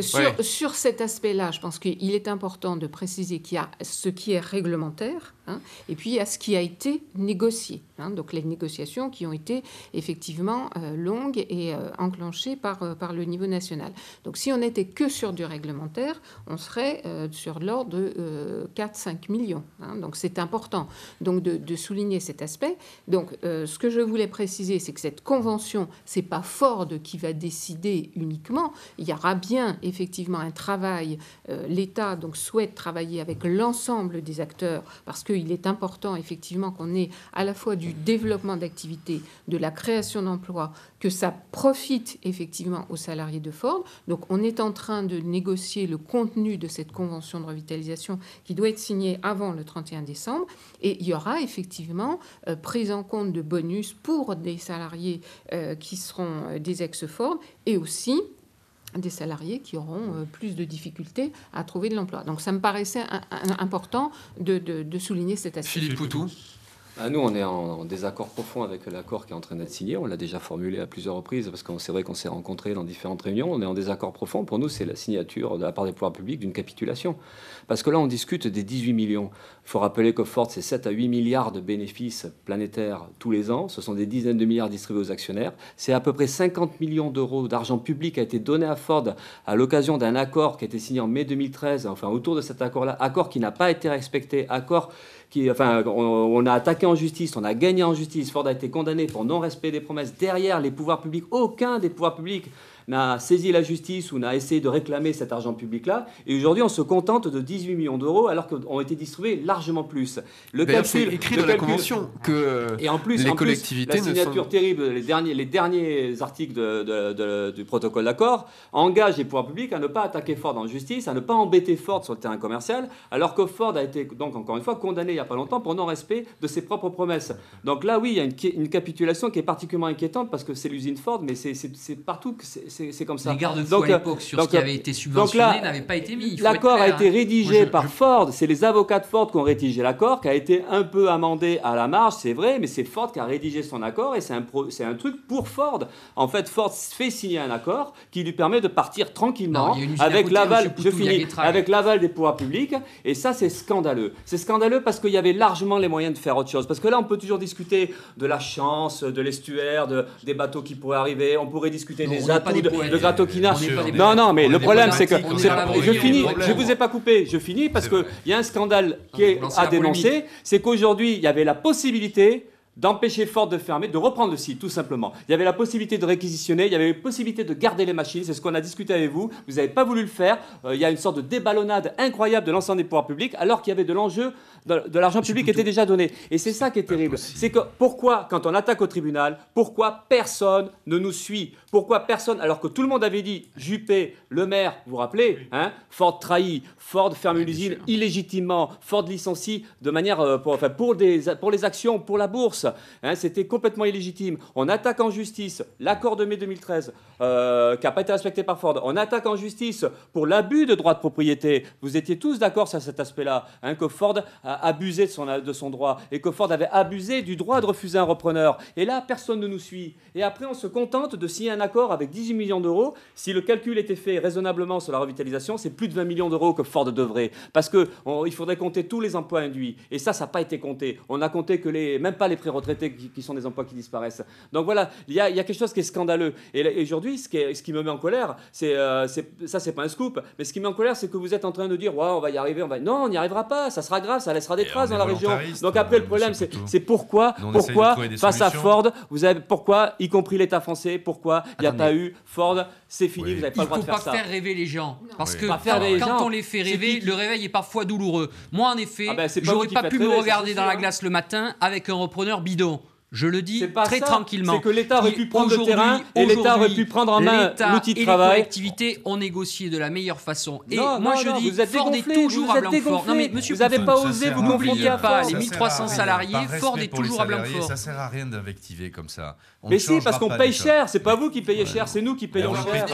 sur, sur cet aspect-là, je pense qu'il est important de préciser qu'il y a ce qui est réglementaire Hein. et puis à ce qui a été négocié. Hein. donc les négociations qui ont été effectivement euh, longues et euh, enclenchées par, euh, par le niveau national. Donc si on n'était que sur du réglementaire, on serait sur l'ordre de 4-5 millions. Hein. donc c'est important donc de, de, souligner cet aspect. Donc ce que je voulais préciser, c'est que cette convention, c'est pas Ford qui va décider uniquement. Il y aura bien effectivement un travail. L'État donc souhaite travailler avec l'ensemble des acteurs parce que il est important effectivement qu'on ait à la fois du développement d'activités, de la création d'emplois, que ça profite effectivement aux salariés de Ford. Donc on est en train de négocier le contenu de cette convention de revitalisation qui doit être signée avant le 31 décembre. Et il y aura effectivement euh, prise en compte de bonus pour des salariés euh, qui seront euh, des ex-Ford et aussi des salariés qui auront euh, plus de difficultés à trouver de l'emploi. Donc ça me paraissait important de, souligner cet aspect. Philippe Poutou ah, nous, on est en, désaccord profond avec l'accord qui est en train d'être signé. On l'a déjà formulé à plusieurs reprises parce qu'on c'est vrai qu'on s'est rencontrés dans différentes réunions. On est en désaccord profond. Pour nous, c'est la signature de la part des pouvoirs publics d'une capitulation. Parce que là, on discute des 18 millions. Il faut rappeler que Ford, c'est 7 à 8 milliards de bénéfices planétaires tous les ans. Ce sont des dizaines de milliards distribués aux actionnaires. C'est à peu près 50 millions d'euros d'argent public qui a été donné à Ford à l'occasion d'un accord qui a été signé en mai 2013, enfin autour de cet accord-là, accord qui n'a pas été respecté, accord qui, enfin, on, on, a attaqué en justice, on a gagné en justice. Ford a été condamné pour non-respect des promesses. Derrière, les pouvoirs publics, aucun des pouvoirs publics n'a saisi la justice ou n'a essayé de réclamer cet argent public-là. Et aujourd'hui, on se contente de 18 millions d'euros alors a été distribués largement plus. Le calcul, écrit dans la convention que et en plus, les en collectivités plus, la signature terrible, les derniers, les derniers articles du protocole d'accord engage les pouvoirs publics à ne pas attaquer Ford en justice, à ne pas embêter Ford sur le terrain commercial, alors que Ford a été donc encore une fois condamné il n'y a pas longtemps pour non-respect de ses propres promesses. Donc là, oui, il y a une, capitulation qui est particulièrement inquiétante parce que c'est l'usine Ford, mais c'est partout, c'est c'est comme ça. Les garde-fous l'époque sur ce qui euh, avait été subventionné n'avaient pas été mis. L'accord a été rédigé par Ford. C'est les avocats de Ford qui ont rédigé l'accord, qui a été un peu amendé à la marge, c'est vrai, mais c'est Ford qui a rédigé son accord et c'est un, un truc pour Ford. En fait, Ford fait signer un accord qui lui permet de partir tranquillement avec l'aval. Je finis avec des pouvoirs publics. Et ça, c'est scandaleux. C'est scandaleux parce qu'il y avait largement les moyens de faire autre chose. Parce que là, on peut toujours discuter de la chance, de l'estuaire, de, des bateaux qui pourraient arriver. On pourrait discuter des atouts de, Non, non, mais le problème, c'est que. Je finis, je vous ai pas coupé, je finis parce qu'il y a un scandale qui est à dénoncer. C'est qu'aujourd'hui, il y avait la possibilité d'empêcher Ford de fermer, de reprendre le site, tout simplement. Il y avait la possibilité de réquisitionner, il y avait la possibilité de garder les machines, c'est ce qu'on a discuté avec vous, vous n'avez pas voulu le faire, euh, il y a une sorte de déballonnade incroyable de l'ensemble des pouvoirs publics, alors qu'il y avait de l'enjeu de, l'argent public était déjà donné. Et c'est ça qui est terrible. C'est que pourquoi, quand on attaque au tribunal, pourquoi personne ne nous suit Pourquoi personne, alors que tout le monde avait dit, Juppé, le maire, vous vous rappelez, hein, Ford trahit, Ford ferme l'usine illégitimement, Ford licencie de manière, euh, pour, enfin, pour, des, pour les actions, pour la bourse. Hein, c'était complètement illégitime. On attaque en justice l'accord de mai 2013, euh, qui n'a pas été respecté par Ford. On attaque en justice pour l'abus de droit de propriété. Vous étiez tous d'accord sur cet aspect-là, hein, que Ford a, abusé de son, de son droit et que Ford avait abusé du droit de refuser un repreneur. Et là, personne ne nous suit. Et après, on se contente de signer un accord avec 18 millions d'euros. Si le calcul était fait raisonnablement sur la revitalisation, c'est plus de 20 millions d'euros que Ford devrait. Parce qu'il faudrait compter tous les emplois induits. Et ça, ça n'a pas été compté. On a compté que les, même pas les pré-retraités qui, sont des emplois qui disparaissent. Donc voilà, il y, y, a quelque chose qui est scandaleux. Et, aujourd'hui, ce, ce, qui me met en colère, c'est euh, ça, c'est pas un scoop, mais ce qui me met en colère, c'est que vous êtes en train de dire, ouais, on va y arriver, on va. Non, on n'y arrivera pas, ça sera grave, ça laissera des traces dans la région. Donc après, le problème, c'est pourquoi, pourquoi face à Ford, vous avez pourquoi, y compris l'État français, pourquoi il n'y a pas eu Ford, c'est fini, vous n'avez pas le droit de faire ça. Il faut pas faire rêver les gens, parce que quand on les fait rêver, le réveil est parfois douloureux. Moi, en effet, ah ben, j'aurais pas pu me regarder dans la glace le matin avec un repreneur bidon. Je le dis très tranquillement. C'est que l'État aurait pu prendre le terrain et l'État aurait pu prendre en main l'outil de travail. Les collectivités ont négocié de la meilleure façon. Et moi je dis, vous êtes Ford est toujours à Blanquefort. Non mais Monsieur, vous n'avez pas osé vous n'oubliez à pas les 1300 salariés. Ford est toujours à fort Ça sert à rien d'invectiver comme ça. mais si, parce qu'on paye cher. C'est pas vous qui payez cher, c'est nous qui payons cher.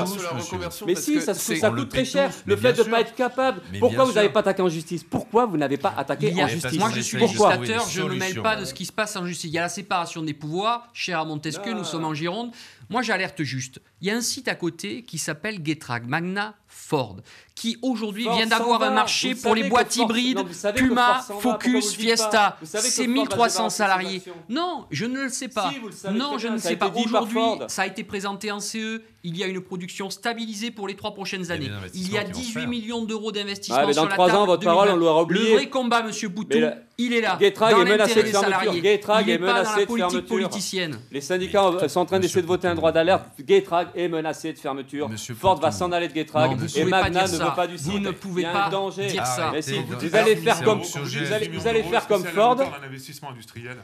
Mais si, ça coûte très cher. Le fait de ne pas être capable. Pourquoi vous n'avez pas attaqué en justice Pourquoi vous n'avez pas attaqué en justice Moi je suis législateur, je ne me mêle pas de ce qui se passe en justice. Il y a la séparation des pouvoirs, cher à Montesquieu, nous ah. sommes en Gironde. Moi, j'alerte juste. Il y a un site à côté qui s'appelle Getrag, Magna Ford, qui aujourd'hui vient d'avoir un marché pour les boîtes hybrides Puma, Focus, Fiesta. C'est 1300 salariés. Non, je ne le sais pas. non, je ne sais pas. Aujourd'hui, ça a été présenté en CE. Il y a une production stabilisée pour les trois prochaines années. Il y a 18 millions d'euros d'investissement ah, sur la Ans, votre parole, on l'aura oublié. Le vrai combat, Monsieur Boutou, il est là. Gaitrag est menacé de fermeture. Gaitrag est, menacé de fermeture. politicienne. Les syndicats sont en train d'essayer de voter un droit d'alerte. Gaitrag est menacé de fermeture. Ford va s'en aller de Gaitrag et Magna vous ne pouvez pas dire ça. Vous allez faire comme vous allez faire comme Ford. Un investissement industriel.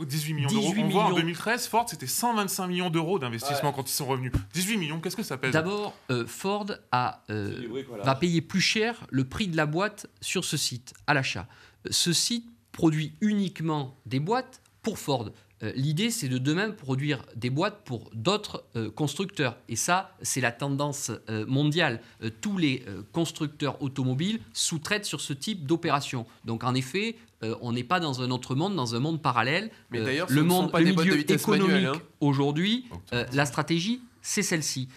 18 millions d'euros. en 2013, Ford c'était 125 millions d'euros d'investissement quand ils sont revenus. 18 millions, qu'est-ce que ça pèse D'abord, euh, Ford a euh, va payer plus cher le prix de la boîte sur ce site à l'achat. Ce site produit uniquement des boîtes pour Ford. Euh, l'idée, c'est de demain produire des boîtes pour d'autres euh, constructeurs. Et ça, c'est la tendance euh, mondiale. tous les constructeurs automobiles sous-traitent sur ce type d'opération. Donc, en effet, on n'est pas dans un autre monde, dans un monde parallèle. le monde, milieu économique hein. aujourd'hui, oh, la stratégie, c'est celle-ci.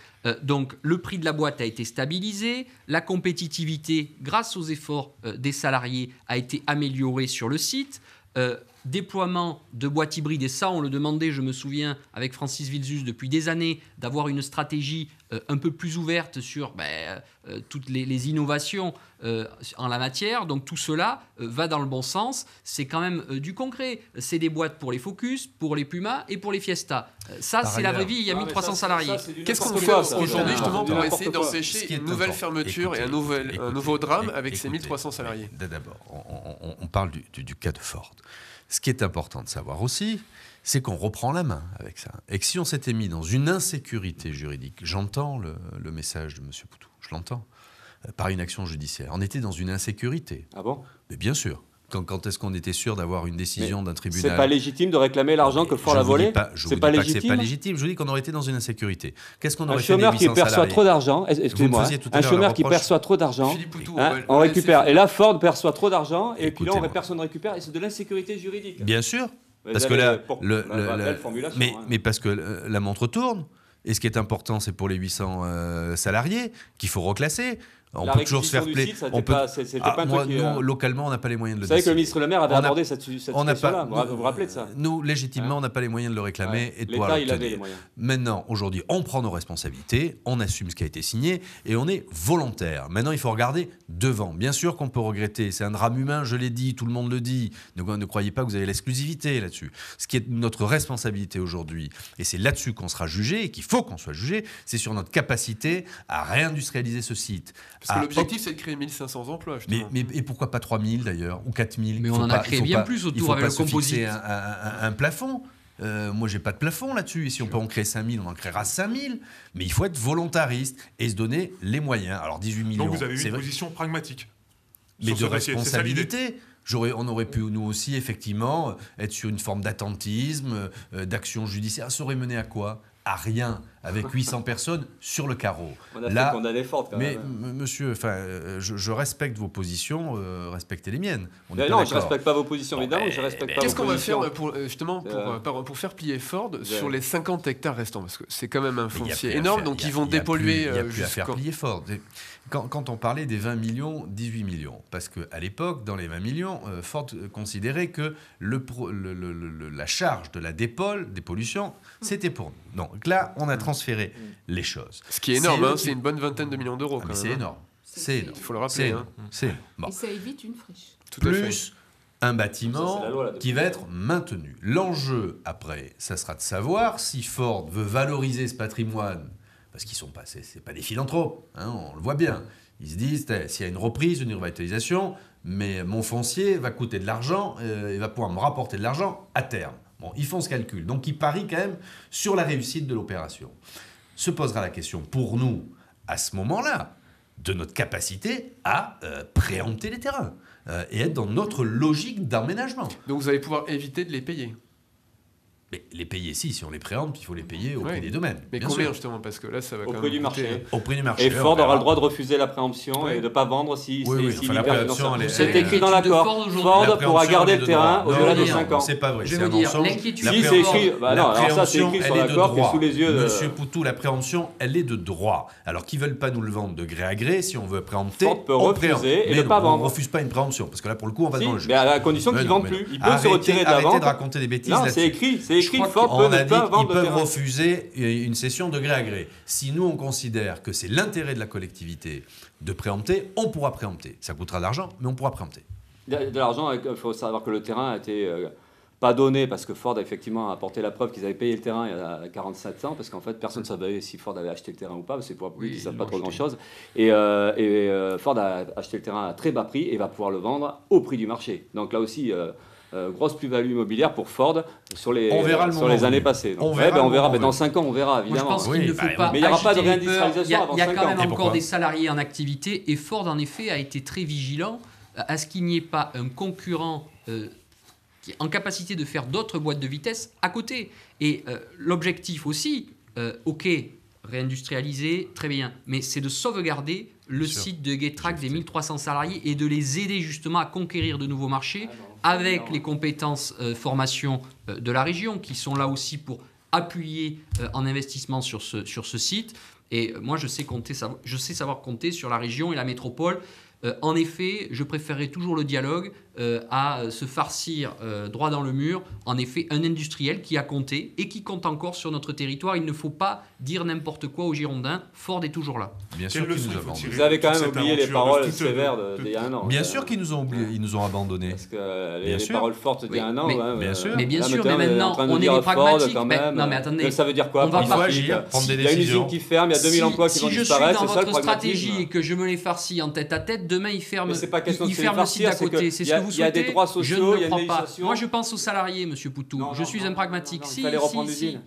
donc le prix de la boîte a été stabilisé, la compétitivité, grâce aux efforts des salariés, a été améliorée sur le site déploiement de boîtes hybrides, et ça on le demandait, je me souviens, avec Francis Vilsus depuis des années, d'avoir une stratégie euh, un peu plus ouverte sur ben, euh, toutes les, innovations euh, en la matière. Donc tout cela va dans le bon sens. C'est quand même du concret. C'est des boîtes pour les Focus, pour les Puma et pour les Fiesta. ça, c'est la vraie vie. Il y a 1300 salariés. Qu'est-ce qu'on fait aujourd'hui justement pour essayer sécher une nouvelle fermeture et un, nouveau drame avec ces 1300 salariés D'abord, on, parle du cas de Ford. Ce qui est important de savoir aussi, c'est qu'on reprend la main avec ça. Et que si on s'était mis dans une insécurité juridique, j'entends le, message de M. Poutou, je l'entends, euh, par une action judiciaire, on était dans une insécurité. Ah bon Mais bien sûr quand, est-ce qu'on était sûr d'avoir une décision d'un tribunal C'est pas légitime de réclamer l'argent que Ford a volé. C'est pas, légitime. C'est pas légitime. Je vous dis qu'on aurait été dans une insécurité. Qu'est-ce qu'on aurait fait Un chômeur qui perçoit trop d'argent. Excusez-moi. Un chômeur qui perçoit trop d'argent. On récupère. Et là, Ford perçoit trop d'argent et puis là, personne ne récupère. Et c'est de l'insécurité juridique. Bien sûr. Parce que là, bah, bah, la, hein. mais, parce que euh, la montre tourne. Et ce qui est important, c'est pour les 800 euh, salariés qu'il faut reclasser on peut toujours se faire plaisir. On pas, ah, nous, euh, localement, on n'a pas les moyens de le. Vous savez que le ministre Le Maire avait on abordé cette, cette là Vous vous rappelez de ça Nous, légitimement, on n'a pas les moyens de le réclamer et de pouvoir il Maintenant, aujourd'hui, on prend nos responsabilités, on assume ce qui a été signé et on est volontaire. Maintenant, il faut regarder devant. Bien sûr qu'on peut regretter. C'est un drame humain, je l'ai dit, tout le monde le dit. Ne, ne croyez pas que vous avez l'exclusivité là-dessus. Ce qui est notre responsabilité aujourd'hui, et c'est là-dessus qu'on sera jugé et qu'il faut qu'on soit jugé, c'est sur notre capacité à réindustrialiser ce site parce que ah, l'objectif, oh. c'est de créer 1500 emplois. Mais, pourquoi pas 3000 d'ailleurs Ou 4000 Mais on en a créé bien plus autour avec hein, le composite. Un, un, un, plafond. Euh, moi, j'ai pas de plafond là-dessus. Et si on peut en créer 5000, on en créera 5000. Mais il faut être volontariste et se donner les moyens. Alors, 18 millions. Donc, vous avez une position pragmatique. Mais de responsabilité. on aurait pu, nous aussi, effectivement, être sur une forme d'attentisme, euh, d'action judiciaire. Ça aurait mené à quoi à rien avec 800 personnes sur le carreau. On a Là, fait condamner fort, quand mais hein. monsieur, enfin, euh, je, respecte vos positions, euh, respectez les miennes. non, je respecte pas vos positions, bon, évidemment. je respecte Qu'est-ce qu'on va faire euh, pour, justement pour, faire plier Ford sur les 50 hectares restants Parce que c'est quand même un foncier énorme, donc ils vont dépolluer. Il n'y a plus à faire plier Ford. Quand, on parlait des 20 millions, 18 millions, parce qu'à l'époque, dans les 20 millions, euh, Ford considérait que le, la charge de la dépôle, des pollutions, mm. c'était pour nous. Donc là, on a mm. transféré mm. les choses. Ce qui est énorme, c'est hein, une bonne vingtaine de millions d'euros. Ah, hein. c'est énorme. C'est Il faut le rappeler. Hein. Et ça évite une friche. Tout Plus un bâtiment qui va être maintenu. L'enjeu, après, ça sera de savoir si Ford veut valoriser ce patrimoine parce qu'ils sont pas, c'est pas des philanthropes, hein, on le voit bien. Ils se disent, eh, s'il y a une reprise, une revitalisation, mais mon foncier va coûter de l'argent, euh, et va pouvoir me rapporter de l'argent à terme. Bon, ils font ce calcul, donc ils parient quand même sur la réussite de l'opération. Se posera la question pour nous, à ce moment-là, de notre capacité à euh, préempter les terrains euh, et être dans notre logique d'aménagement. Donc vous allez pouvoir éviter de les payer mais les payer, si, si on les préempte, il faut les payer au prix des domaines. Mais bien combien sûr. justement Parce que là, ça va au quand prix même du marché. Au prix du marché. Et Ford aura le droit de refuser la préemption et de ne pas vendre si, oui, oui enfin, C'est écrit dans l'accord. Ford, Ford pourra garder le terrain au-delà de 5 ans. C'est pas vrai. Je veux dire, Si c'est écrit, bah non, alors ça, c'est écrit sur l'accord qui est sous les yeux. Monsieur Poutou, la préemption, elle est de droit. Alors qu'ils veulent pas nous le vendre de gré à gré, si on veut préempter, on peut refuser et ne pas vendre. On refuse pas une préemption parce que là, pour le coup, on va devant le Mais à la condition qu'ils vendent plus. Ils peuvent se retirer de la vente. Arrêtez de raconter des bêtises. Non, c'est écrit. On a peuvent refuser euh, une session de gré à gré. Si nous, on considère que c'est l'intérêt de la collectivité de préempter, on pourra préempter. Ça coûtera de l'argent, mais on pourra préempter. De, l'argent, euh, il faut savoir que le terrain a été euh, pas donné parce que Ford a effectivement apporté la preuve qu'ils avaient payé le terrain il y a 47 ans parce qu'en fait personne ne savait si Ford avait acheté le terrain ou pas C'est pour qu'ils ne savent pas trop grand chose et, Ford a acheté le terrain à très bas prix et va pouvoir le vendre au prix du marché donc là aussi euh, grosse plus-value immobilière pour Ford sur les, sur les années passées. on, verra eh ben dans 5 ans, on verra, évidemment. ne faut bah, pas mais il n'y aura pas de réindustrialisation avant Il y a, quand même encore des salariés en activité, et Ford, en effet, a été très vigilant à ce qu'il n'y ait pas un concurrent euh, qui en capacité de faire d'autres boîtes de vitesse à côté. Et euh, l'objectif aussi, ok, réindustrialiser, très bien, mais c'est de sauvegarder le site de GetTrack des 1300 salariés et de les aider justement à conquérir de nouveaux marchés ah avec les compétences euh, formation euh, de la région qui sont là aussi pour appuyer euh, en investissement sur ce, sur ce site. Et moi, je sais, compter, je sais savoir compter sur la région et la métropole euh, en effet, je préférerais toujours le dialogue euh, à euh, se farcir droit dans le mur. En effet, un industriel qui a compté et qui compte encore sur notre territoire. Il ne faut pas dire n'importe quoi aux Girondins. Ford est toujours là. Bien sûr qu'ils nous avons. Vous avez quand même oublié les paroles de sévères d'il y a un an. Bien hein. sûr qu'ils nous ont oubliés, ils nous ont abandonnés. Parce que les, paroles fortes d'il y a un an. Mais hein, bien sûr, mais, bien sûr, mais maintenant, on est des pragmatiques. non, mais attendez. Ça veut dire quoi On va pas Il y a une usine qui ferme, il y a 2000 emplois qui vont disparaître. Si je suis dans votre stratégie et que je me les farcie en tête à tête, demain ils ferment, pas le site d'à côté. C'est ce que vous souhaitez. Il y a des droits sociaux, il y a une Moi, je pense aux salariés, Monsieur Poutou. je suis un pragmatique. si, si, si,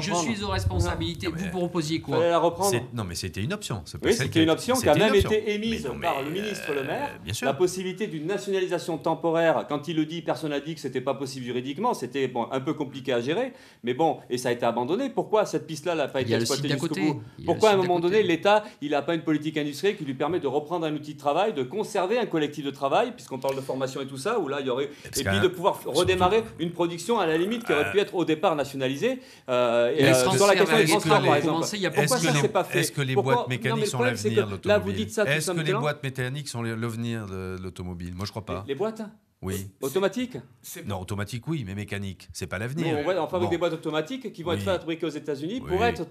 je suis aux responsabilités, vous proposiez quoi Fallait la reprendre. Non, mais c'était une option. Oui, c'était une option qui a même été émise par le ministre euh, Le Maire. La possibilité d'une nationalisation temporaire. Quand il le dit, personne n'a dit que c'était pas possible juridiquement. C'était un peu compliqué à gérer, mais bon, et ça a été abandonné. Pourquoi cette piste-là n'a pas été exploitée jusqu'au bout Pourquoi à un moment donné l'État, il n'a pas une politique industrielle qui lui permet de reprendre un outil de travail de conserver un collectif de travail, puisqu'on parle de formation et tout ça, où là, il y aurait. et puis de pouvoir redémarrer une production à la limite qui aurait euh, pu être au départ nationalisée. Euh, et, dans euh, la question des par exemple. Pourquoi ça s'est pas fait Est-ce que les boîtes mécaniques sont l'avenir de l'automobile Est-ce que les boîtes mécaniques sont l'avenir euh, de l'automobile Moi, je crois pas. Les boîtes hein. Automatique Non, automatique, oui, mais mécanique. C'est pas l'avenir. Enfin avec des boîtes automatiques qui vont être fabriquées aux États-Unis pour être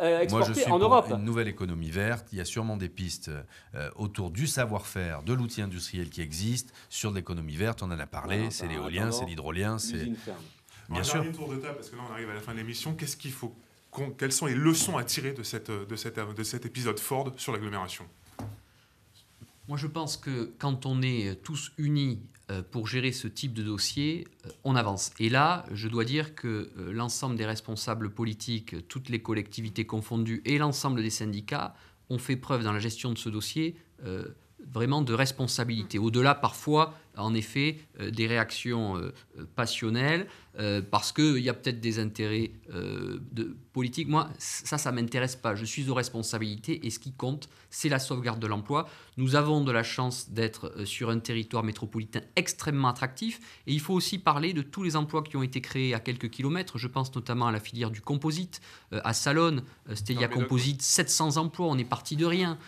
euh, exportées je suis en Europe. Une nouvelle économie verte. Il y a sûrement des pistes euh, autour du savoir-faire, de l'outil industriel qui existe. Sur l'économie verte, on en a parlé. c'est l'éolien, c'est l'hydrolien, c'est. Bien sûr. Un tour de table, parce que là, on arrive à la fin de l'émission. Qu'est-ce qu'il faut. quelles sont les leçons à tirer de cet épisode Ford sur l'agglomération moi, je pense que quand on est euh, tous unis euh, pour gérer ce type de dossier, euh, on avance. Et là, je dois dire que l'ensemble des responsables politiques, toutes les collectivités confondues et l'ensemble des syndicats ont fait preuve dans la gestion de ce dossier vraiment de responsabilité, mmh. au-delà parfois en effet euh, des réactions euh, euh, passionnelles, parce qu'il y a peut-être des intérêts de, politiques. Moi, ça, ça ne m'intéresse pas. Je suis aux responsabilités et ce qui compte, c'est la sauvegarde de l'emploi. Nous avons de la chance d'être sur un territoire métropolitain extrêmement attractif et il faut aussi parler de tous les emplois qui ont été créés à quelques kilomètres. Je pense notamment à la filière du composite. à Salonne, ah, a Composite, 700 emplois, on est parti de rien.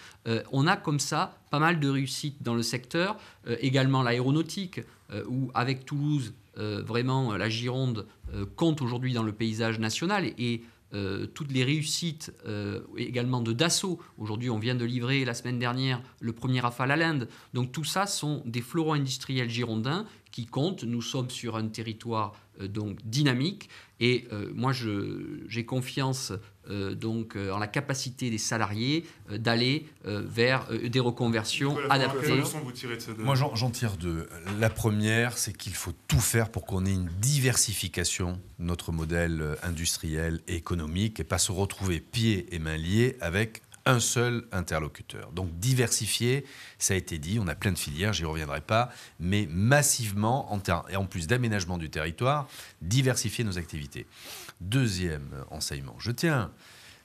on a comme ça pas mal de réussites dans le secteur. Euh, également l'aéronautique, euh, où avec Toulouse, euh, vraiment, la Gironde compte aujourd'hui dans le paysage national. Et, toutes les réussites également de Dassault. Aujourd'hui, on vient de livrer la semaine dernière le premier rafale à l'Inde. Donc tout ça sont des floraux industriels girondins qui comptent. Nous sommes sur un territoire donc dynamique et euh, moi, j'ai confiance euh, donc euh, en la capacité des salariés d'aller vers des reconversions adaptées. Moi, j'en tire deux. La première, c'est qu'il faut tout faire pour qu'on ait une diversification de notre modèle industriel et économique et pas se retrouver pieds et mains liés avec un seul interlocuteur. Donc diversifier, ça a été dit, on a plein de filières, j'y reviendrai pas, mais massivement, en et en plus d'aménagement du territoire, diversifier nos activités. Deuxième euh, enseignement, je tiens,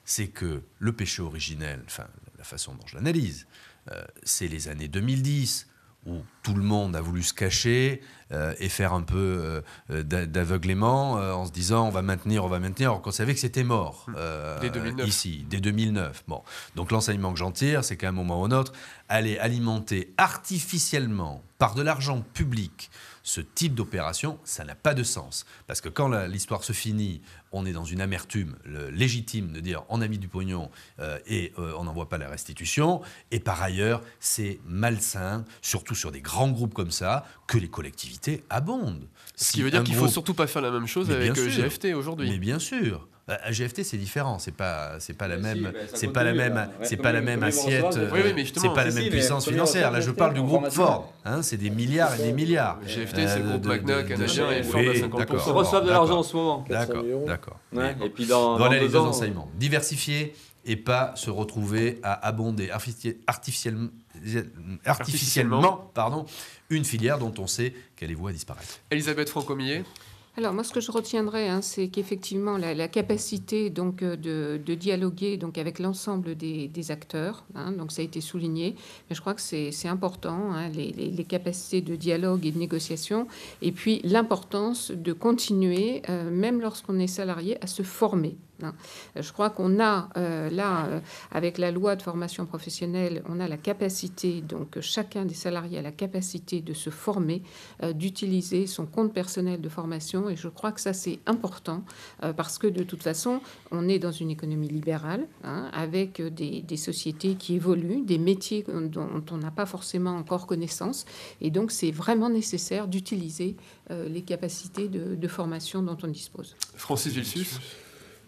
c'est que le péché originel, enfin la façon dont je l'analyse, euh, c'est les années 2010, où tout le monde a voulu se cacher, euh, et faire un peu euh, euh, d'aveuglement en se disant on va maintenir, on va maintenir, alors qu'on savait que c'était mort hum. ici, dès 2009. Bon. Donc l'enseignement que j'en tire, c'est qu'à un moment ou un autre, aller alimenter artificiellement par de l'argent public ce type d'opération, ça n'a pas de sens. Parce que quand l'histoire se finit, on est dans une amertume légitime de dire on a mis du pognon euh, et euh, on n'envoie pas la restitution. Et par ailleurs, c'est malsain, surtout sur des grands groupes comme ça, que les collectivités abondent. Ce qui veut dire qu'il ne faut surtout pas faire la même chose avec euh, GFT aujourd'hui. Mais bien sûr. Bah, à GFT, c'est différent. C'est pas, c'est pas la même, bah, c'est pas la même, c'est pas la même assiette. C'est pas la même puissance financière. Là, je parle du groupe Ford, hein, C'est des milliards et des milliards. GFT, c'est euh, le groupe Magna canadien et Ford à 50%. Ils reçoivent de l'argent en ce moment. D'accord, d'accord. Et puis voilà les deux enseignements. Diversifier et pas se retrouver à abonder artificiellement, artificiellement pardon, une filière dont on sait qu'elle est vouée à disparaître. Elisabeth Francomier alors moi, ce que je retiendrai, hein, c'est qu'effectivement la, capacité donc euh, de, dialoguer donc avec l'ensemble des, acteurs. Hein, donc ça a été souligné, mais je crois que c'est important hein, les, capacités de dialogue et de négociation, et puis l'importance de continuer, euh, même lorsqu'on est salarié, à se former. Hein. Euh, je crois qu'on a euh, là, euh, avec la loi de formation professionnelle, on a la capacité, donc chacun des salariés a la capacité de se former, d'utiliser son compte personnel de formation. Et je crois que ça, c'est important parce que de toute façon, on est dans une économie libérale hein, avec des, sociétés qui évoluent, des métiers dont, on n'a pas forcément encore connaissance. Et donc, c'est vraiment nécessaire d'utiliser les capacités de, de, formation dont on dispose. Francis Vilsus.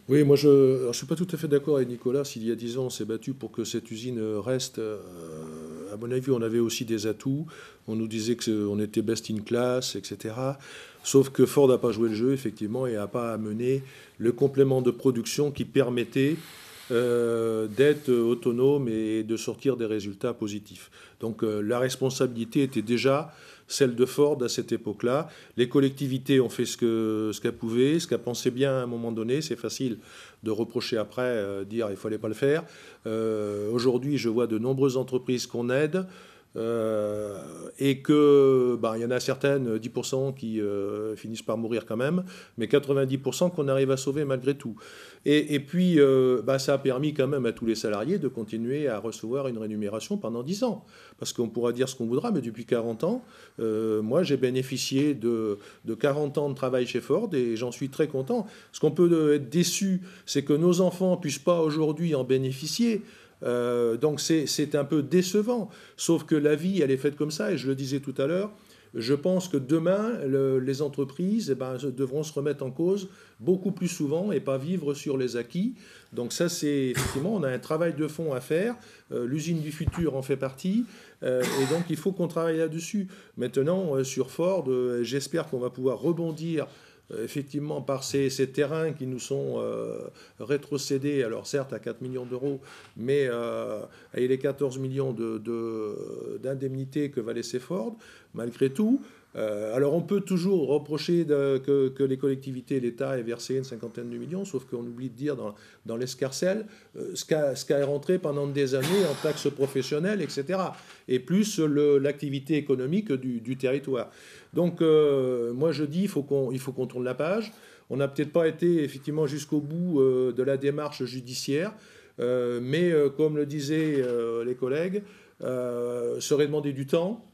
Oui, moi je ne suis pas tout à fait d'accord avec Nicolas. S'il y a dix ans, on s'est battu pour que cette usine reste, euh, à mon avis, on avait aussi des atouts. On nous disait qu'on était best in class, etc. Sauf que Ford n'a pas joué le jeu, effectivement, et n'a pas amené le complément de production qui permettait euh, d'être autonome et de sortir des résultats positifs. Donc euh, la responsabilité était déjà celle de Ford à cette époque-là. Les collectivités ont fait ce qu'elles ce pouvaient, ce qu'elles pensaient bien à un moment donné. C'est facile de reprocher après, euh, dire il ne fallait pas le faire. Euh, aujourd'hui, je vois de nombreuses entreprises qu'on aide. Euh, et que, bah, il y en a certaines, 10% euh, qui euh, finissent par mourir quand même, mais 90% qu'on arrive à sauver malgré tout. Et, puis, bah, ça a permis quand même à tous les salariés de continuer à recevoir une rémunération pendant 10 ans. Parce qu'on pourra dire ce qu'on voudra, mais depuis 40 ans, moi, j'ai bénéficié de, de, 40 ans de travail chez Ford et j'en suis très content. Ce qu'on peut être déçu, c'est que nos enfants puissent pas aujourd'hui en bénéficier. Euh, donc c'est un peu décevant. Sauf que la vie, elle est faite comme ça, et je le disais tout à l'heure. Je pense que demain, les entreprises et eh ben, devront se remettre en cause beaucoup plus souvent et pas vivre sur les acquis. Donc ça, c'est effectivement, on a un travail de fond à faire. Euh, l'usine du futur en fait partie. Euh, et donc, il faut qu'on travaille là-dessus. Maintenant, sur Ford, j'espère qu'on va pouvoir rebondir euh, effectivement par ces, terrains qui nous sont euh, rétrocédés, alors certes à 4 millions d'euros, mais euh, les 14 millions d'indemnités de, que va laisser Ford, malgré tout, euh, alors on peut toujours reprocher que, les collectivités l'État aient versé une cinquantaine de millions, sauf qu'on oublie de dire dans, l'escarcelle euh, ce qu'a est rentré pendant des années en taxes professionnelles, etc. Et plus l'activité économique du, territoire. Donc euh, moi je dis faut il faut qu'on tourne la page. On n'a peut-être pas été effectivement jusqu'au bout de la démarche judiciaire, mais comme le disaient les collègues, serait demandé du temps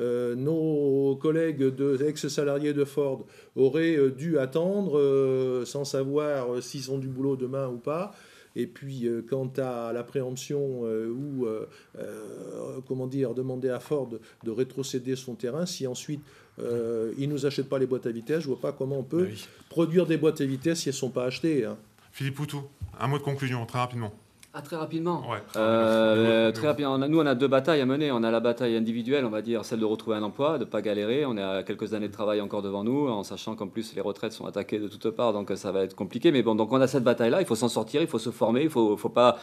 euh, nos collègues ex-salariés de Ford auraient euh, dû attendre euh, sans savoir s'ils ont du boulot demain ou pas. Et puis, quant à la préemption ou, comment dire, demander à Ford de rétrocéder son terrain, si ensuite il ne nous achète pas les boîtes à vitesse, je ne vois pas comment on peut bah produire des boîtes à vitesse si elles ne sont pas achetées. Hein. Philippe Poutou, un mot de conclusion, très rapidement. Ah, très rapidement. Euh, nous, on a deux batailles à mener. On a la bataille individuelle, on va dire, celle de retrouver un emploi, de ne pas galérer. On a quelques années de travail encore devant nous, en sachant qu'en plus, les retraites sont attaquées de toutes parts, donc euh, ça va être compliqué. Mais bon, donc on a cette bataille-là. Il faut s'en sortir, il faut se former, il ne faut, faut pas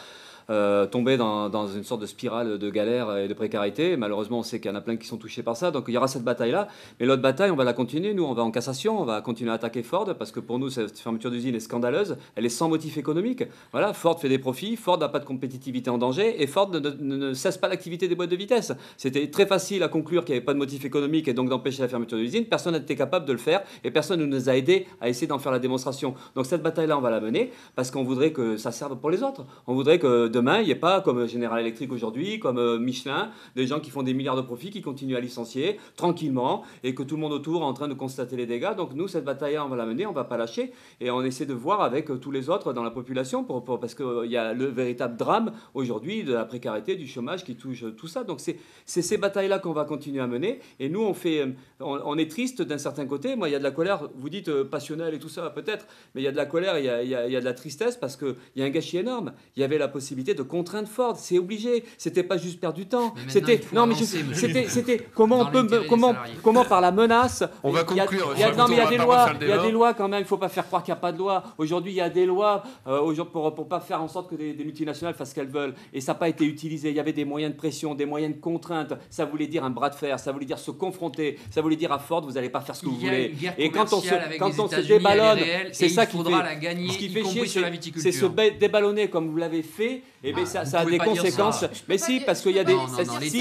euh, tomber dans, une sorte de spirale de galère et de précarité. Malheureusement, on sait qu'il y en a plein qui sont touchés par ça. Donc il y aura cette bataille-là. Mais l'autre bataille, on va la continuer. Nous, on va en cassation, on va continuer à attaquer Ford parce que pour nous, cette fermeture d'usine est scandaleuse. Elle est sans motif économique. Voilà, Ford fait des profits, Ford n'a pas de compétitivité en danger et Ford ne, cesse pas l'activité des boîtes de vitesse. C'était très facile à conclure qu'il n'y avait pas de motif économique et donc d'empêcher la fermeture d'usine. Personne Personne n'était capable de le faire et personne ne nous a aidés à essayer d'en faire la démonstration. Donc cette bataille-là, on va la mener parce qu'on voudrait que ça serve pour les autres. On voudrait que de demain, il n'y a pas, comme General Electric aujourd'hui, comme euh, Michelin, des gens qui font des milliards de profits, qui continuent à licencier tranquillement, et que tout le monde autour est en train de constater les dégâts. Donc nous, cette bataille-là, on va la mener, on ne va pas lâcher, et on essaie de voir avec euh, tous les autres dans la population, pour, parce qu'il euh, y a le véritable drame aujourd'hui de la précarité, du chômage qui touche tout ça. Donc c'est ces batailles-là qu'on va continuer à mener, et nous, on, fait, on, est triste d'un certain côté. Moi, il y a de la colère, vous dites passionnelle et tout ça, peut-être, mais il y a de la colère, il y y a de la tristesse, parce qu'il y a un gâchis énorme. Il y avait la possibilité de contrainte Ford. C'est obligé. C'était pas juste perdre du temps. C'était non mais c'était c'était comment on peut comment comment par la menace. On va conclure. Il y a, il y a des lois. Il y a des lois quand même. Il faut pas faire croire qu'il n'y a pas de loi. Aujourd'hui il y a des lois euh, pour pour pas faire en sorte que des, multinationales fassent ce qu'elles veulent. Et ça n'a pas été utilisé. Il y avait des moyens de pression, des moyens de contrainte. Ça voulait dire un bras de fer. Ça voulait dire se confronter. Ça voulait dire à Ford vous n'allez pas faire ce que vous voulez. Et quand on se déballonne, c'est ça qui faudra la gagner. Ce qui fait chier, c'est se déballonner comme vous l'avez fait et eh bien, ah, ça, a des conséquences. Mais si, parce qu'il y a des. Non, non, non, mais si,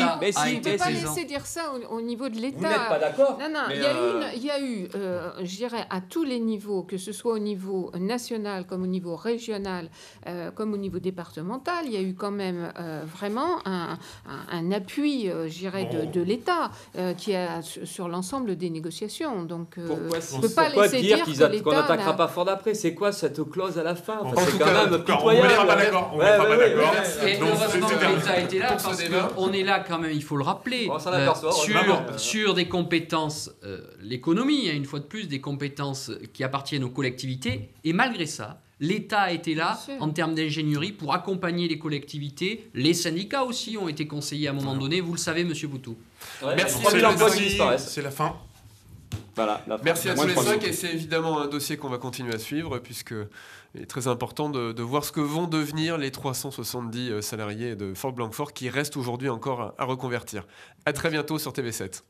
mais pas laisser dire ça au, niveau de l'État. Vous n'êtes pas d'accord Non, non. Euh, il y, a eu, euh, je dirais, à tous les niveaux, que ce soit au niveau national, comme au niveau régional, euh, comme au niveau départemental, il y a eu quand même euh, vraiment un, un, appui, je dirais, de, l'État qui a sur l'ensemble des négociations. Donc, pourquoi, on ne peut pas laisser dire qu'on n'attaquera pas fort d'après C'est quoi cette clause à la fin enfin, C'est quand même pitoyable. On on l'État là est là quand même, il faut le rappeler, euh, sur, des compétences, euh, l'économie, a hein, une fois de plus, des compétences qui appartiennent aux collectivités. Et malgré ça, l'État a été là en termes d'ingénierie pour accompagner les collectivités. Les syndicats aussi ont été conseillés à un moment donné, vous le savez, monsieur Boutou. c'est la fin. Voilà, Merci à tous les cinq et c'est évidemment un dossier qu'on va continuer à suivre puisque il est très important de, voir ce que vont devenir les 370 euh, salariés de Fort Blancfort qui restent aujourd'hui encore à, à reconvertir. À très bientôt sur TV7.